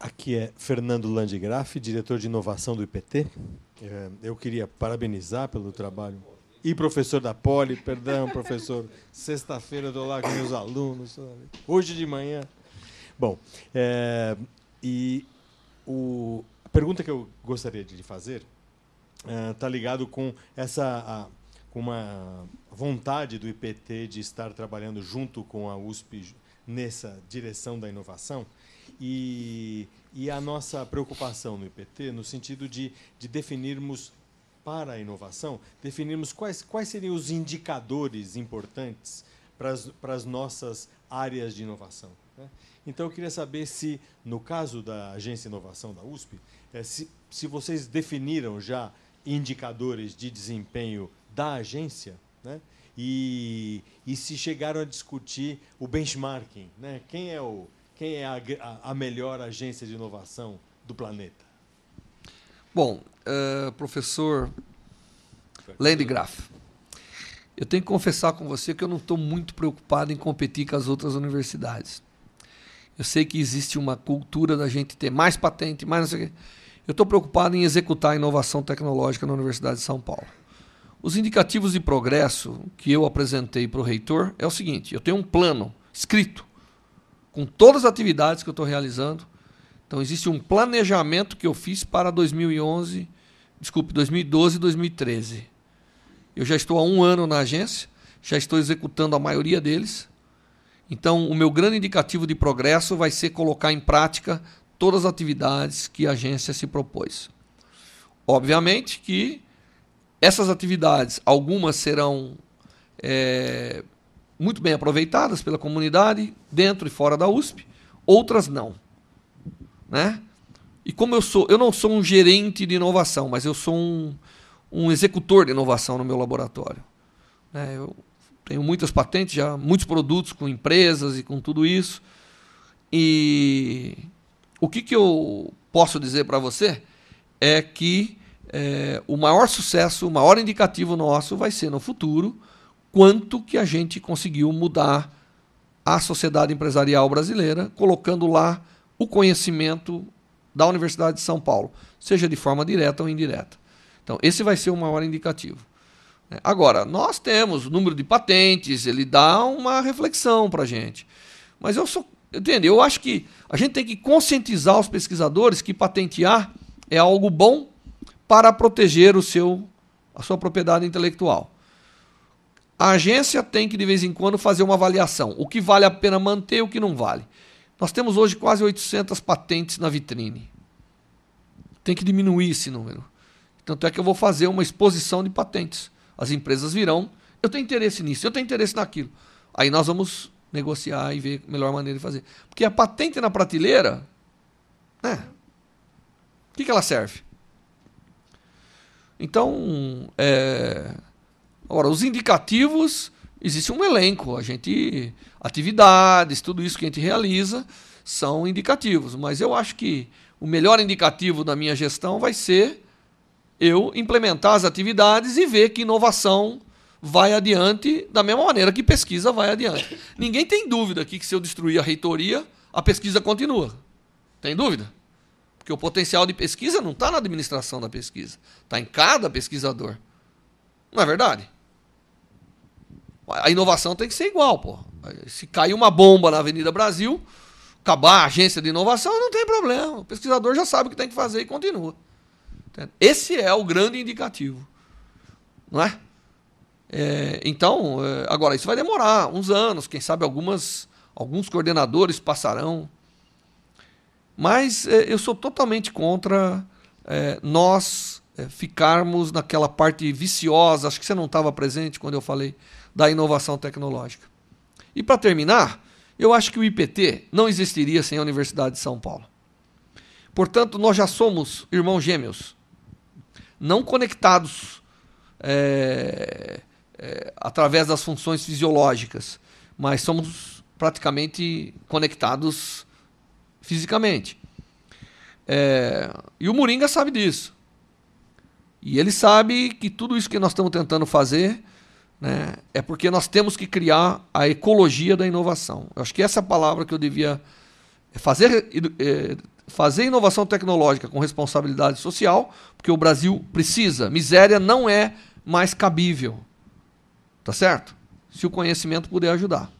Aqui é Fernando Landgraf, diretor de inovação do IPT. É, eu queria parabenizar pelo trabalho. E professor da Poli, perdão, professor. Sexta-feira eu estou lá com meus alunos. Hoje de manhã. Bom, é, e o, a pergunta que eu gostaria de lhe fazer está é, tá ligado com essa a, com uma vontade do IPT de estar trabalhando junto com a USP nessa direção da inovação. E e a nossa preocupação no IPT, no sentido de, de definirmos para a inovação, definirmos quais, quais seriam os indicadores importantes para as, para as nossas áreas de inovação. Né? Então, eu queria saber se, no caso da Agência de Inovação da USP, é, eh, se, se vocês definiram já indicadores de desempenho da agência né? e, e se chegaram a discutir o benchmarking. Né? Quem é o quem é a, a melhor agência de inovação do planeta? Bom, uh, professor Landgraf, né? eu tenho que confessar com você que eu não estou muito preocupado em competir com as outras universidades. Eu sei que existe uma cultura da gente ter mais patente, mais não sei o quê. Eu estou preocupado em executar a inovação tecnológica na Universidade de São Paulo. Os indicativos de progresso que eu apresentei para o reitor é o seguinte: eu tenho um plano escrito com todas as atividades que eu estou realizando. Então existe um planejamento que eu fiz para 2011, desculpe, 2012 e 2013. Eu já estou há um ano na agência, já estou executando a maioria deles. Então o meu grande indicativo de progresso vai ser colocar em prática todas as atividades que a agência se propôs. Obviamente que essas atividades, algumas serão é, muito bem aproveitadas pela comunidade, dentro e fora da USP, outras não. Né? E como eu sou, eu não sou um gerente de inovação, mas eu sou um, um executor de inovação no meu laboratório. Né? Eu tenho muitas patentes, já muitos produtos com empresas e com tudo isso. E o que, que eu posso dizer para você é que é, o maior sucesso, o maior indicativo nosso vai ser no futuro quanto que a gente conseguiu mudar a sociedade empresarial brasileira, colocando lá o conhecimento da Universidade de São Paulo, seja de forma direta ou indireta. Então, esse vai ser o maior indicativo. É, agora, nós temos o número de patentes, ele dá uma reflexão para a gente. Mas eu sou. Entende? Eu acho que a gente tem que conscientizar os pesquisadores que patentear é algo bom para proteger o seu, a sua propriedade intelectual. A agência tem que, de vez em quando, fazer uma avaliação. O que vale a pena manter e o que não vale. Nós temos hoje quase 800 patentes na vitrine. Tem que diminuir esse número. Tanto é que eu vou fazer uma exposição de patentes. As empresas virão. Eu tenho interesse nisso, eu tenho interesse naquilo. Aí nós vamos negociar e ver a melhor maneira de fazer. Porque a patente na prateleira, né? O que, que ela serve? Então, é, Agora, os indicativos, existe um elenco, a gente atividades, tudo isso que a gente realiza são indicativos, mas eu acho que o melhor indicativo da minha gestão vai ser eu implementar as atividades e ver que inovação vai adiante da mesma maneira que pesquisa vai adiante. Ninguém tem dúvida aqui que se eu destruir a reitoria, a pesquisa continua. Tem dúvida? Porque o potencial de pesquisa não está na administração da pesquisa, está em cada pesquisador. Não é verdade? A inovação tem que ser igual, pô. Se cair uma bomba na Avenida Brasil, acabar a agência de inovação, não tem problema. O pesquisador já sabe o que tem que fazer e continua. Esse é o grande indicativo. Não é? é então, é, agora, isso vai demorar uns anos, quem sabe algumas, alguns coordenadores passarão. Mas é, eu sou totalmente contra é, nós é, ficarmos naquela parte viciosa. Acho que você não estava presente quando eu falei da inovação tecnológica. E para terminar, eu acho que o IPT não existiria sem a Universidade de São Paulo. Portanto, nós já somos irmãos gêmeos, não conectados é, é, através das funções fisiológicas, mas somos praticamente conectados fisicamente. É, e o Moringa sabe disso. E ele sabe que tudo isso que nós estamos tentando fazer né, é porque nós temos que criar a ecologia da inovação. Eu acho que essa é a palavra que eu devia fazer, é, fazer inovação tecnológica com responsabilidade social, porque o Brasil precisa. Miséria não é mais cabível. Tá certo? Se o conhecimento puder ajudar.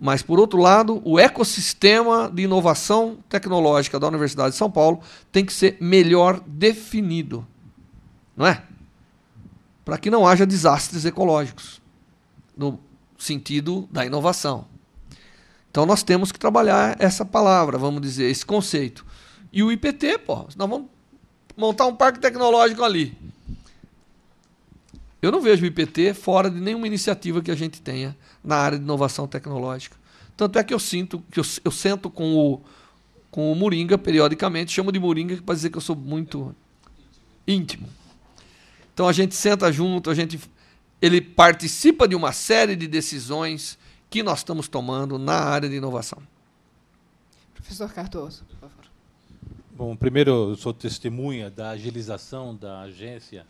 Mas, por outro lado, o ecossistema de inovação tecnológica da Universidade de São Paulo tem que ser melhor definido. Não é? para que não haja desastres ecológicos, no sentido da inovação. Então nós temos que trabalhar essa palavra, vamos dizer, esse conceito. E o IPT, pô, nós vamos montar um parque tecnológico ali. Eu não vejo o IPT fora de nenhuma iniciativa que a gente tenha na área de inovação tecnológica. Tanto é que eu sinto, que eu, eu sento com o, com o Moringa periodicamente, chamo de Moringa para dizer que eu sou muito íntimo. Então a gente senta junto, a gente ele participa de uma série de decisões que nós estamos tomando na área de inovação. Professor Cardoso, por favor. Bom, primeiro eu sou testemunha da agilização da agência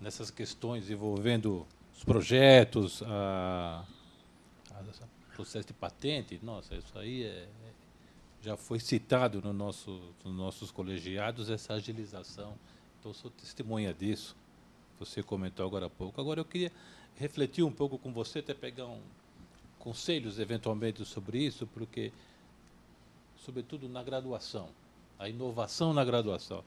nessas questões envolvendo os projetos, a, a processo de patente. Nossa, isso aí é, já foi citado no nosso, nos nossos colegiados essa agilização. Então sou testemunha disso você comentou agora há pouco. Agora eu queria refletir um pouco com você, até pegar um, conselhos eventualmente sobre isso, porque, sobretudo na graduação, a inovação na graduação.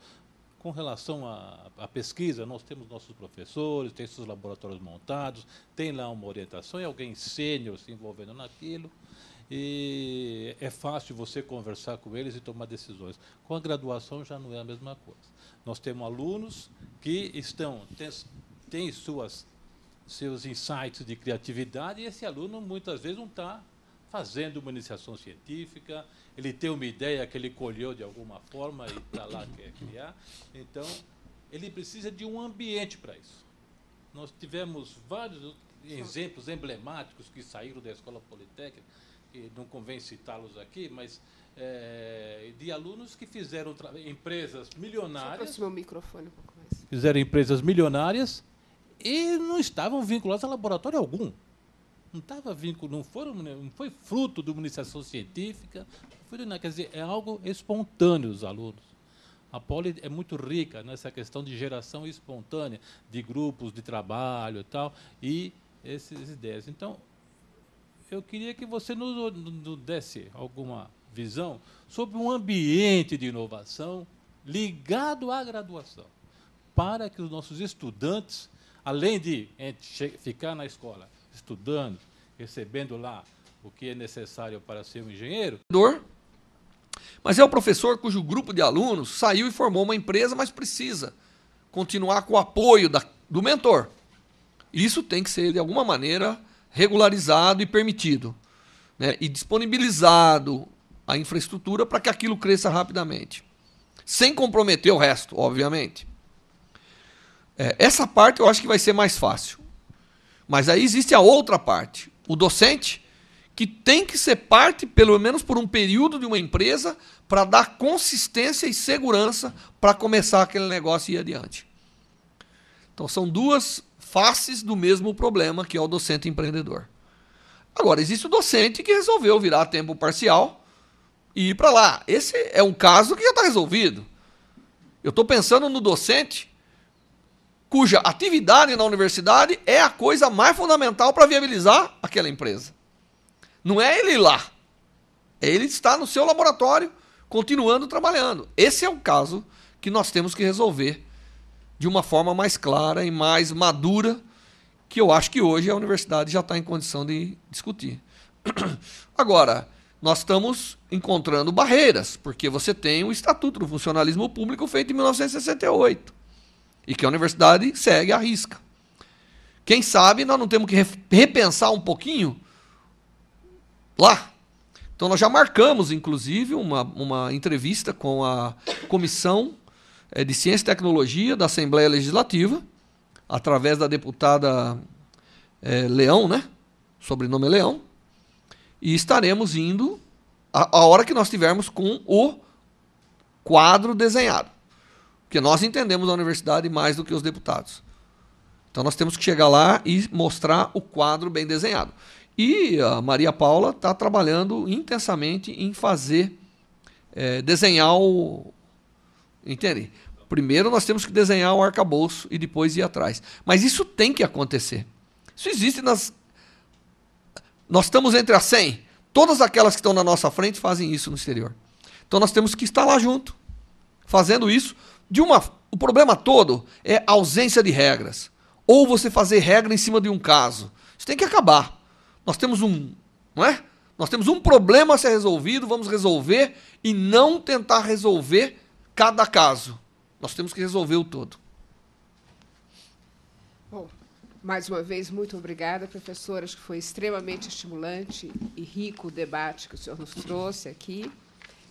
Com relação à, à pesquisa, nós temos nossos professores, tem seus laboratórios montados, tem lá uma orientação e alguém sênior se envolvendo naquilo e é fácil você conversar com eles e tomar decisões. Com a graduação já não é a mesma coisa. Nós temos alunos que estão têm suas seus insights de criatividade e esse aluno muitas vezes não está fazendo uma iniciação científica, ele tem uma ideia que ele colheu de alguma forma e está lá quer criar. Então, ele precisa de um ambiente para isso. Nós tivemos vários exemplos emblemáticos que saíram da Escola Politécnica, que não convém citá-los aqui, mas é, de alunos que fizeram empresas milionárias. o microfone um pouco mais. Fizeram empresas milionárias e não estavam vinculados a laboratório algum. Não estava vinculado, não, foram, não foi fruto de uma iniciação científica. Foi, né, quer dizer, é algo espontâneo dos alunos. A Poli é muito rica nessa questão de geração espontânea, de grupos de trabalho e tal, e essas ideias. Então, eu queria que você nos, nos desse alguma visão sobre um ambiente de inovação ligado à graduação, para que os nossos estudantes, além de ficar na escola estudando, recebendo lá o que é necessário para ser um engenheiro, mas é o professor cujo grupo de alunos saiu e formou uma empresa, mas precisa continuar com o apoio da, do mentor. Isso tem que ser, de alguma maneira, regularizado e permitido. Né? E disponibilizado a infraestrutura para que aquilo cresça rapidamente. Sem comprometer o resto, obviamente. É, essa parte eu acho que vai ser mais fácil. Mas aí existe a outra parte. O docente que tem que ser parte, pelo menos por um período, de uma empresa para dar consistência e segurança para começar aquele negócio e ir adiante. Então são duas faces do mesmo problema que é o docente empreendedor. Agora, existe o docente que resolveu virar tempo parcial e ir para lá. Esse é um caso que já está resolvido. Eu estou pensando no docente cuja atividade na universidade é a coisa mais fundamental para viabilizar aquela empresa. Não é ele lá. É ele estar no seu laboratório continuando trabalhando. Esse é um caso que nós temos que resolver de uma forma mais clara e mais madura, que eu acho que hoje a universidade já está em condição de discutir. Agora, nós estamos encontrando barreiras, porque você tem o Estatuto do Funcionalismo Público feito em 1968 e que a universidade segue à risca. Quem sabe nós não temos que repensar um pouquinho lá. Então nós já marcamos, inclusive, uma, uma entrevista com a Comissão eh, de Ciência e Tecnologia da Assembleia Legislativa, através da deputada é, Leão, né? Sobrenome é Leão. E estaremos indo a, a hora que nós tivermos com o quadro desenhado. Porque nós entendemos a universidade mais do que os deputados. Então nós temos que chegar lá e mostrar o quadro bem desenhado. E a Maria Paula está trabalhando intensamente em fazer, é, desenhar o. Entende? Primeiro nós temos que desenhar o arcabouço e depois ir atrás. Mas isso tem que acontecer. Isso existe nas nós estamos entre as 100. Todas aquelas que estão na nossa frente fazem isso no exterior. Então nós temos que estar lá junto, fazendo isso de uma. O problema todo é ausência de regras. Ou você fazer regra em cima de um caso. Isso tem que acabar. Nós temos um, não é? Nós temos um problema a ser resolvido, vamos resolver e não tentar resolver cada caso. Nós temos que resolver o todo. Mais uma vez, muito obrigada, professora. Acho que foi extremamente estimulante e rico o debate que o senhor nos trouxe aqui.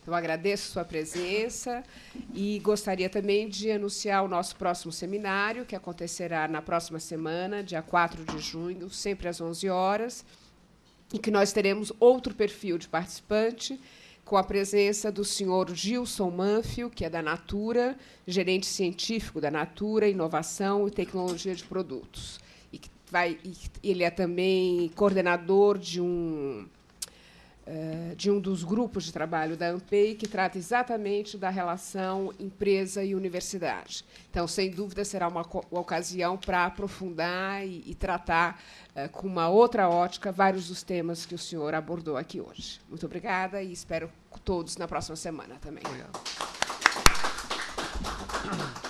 Eu agradeço sua presença e gostaria também de anunciar o nosso próximo seminário, que acontecerá na próxima semana, dia 4 de junho, sempre às 11 horas, e que nós teremos outro perfil de participante com a presença do senhor Gilson Manfio, que é da Natura, gerente científico da Natura, Inovação e Tecnologia de Produtos vai, ele é também coordenador de um eh, de um dos grupos de trabalho da AMPEI, que trata exatamente da relação empresa e universidade. Então, sem dúvida, será uma, uma ocasião para aprofundar e, e tratar uh, com uma outra ótica vários dos temas que o senhor abordou aqui hoje. Muito obrigada e espero todos na próxima semana também. Obrigado.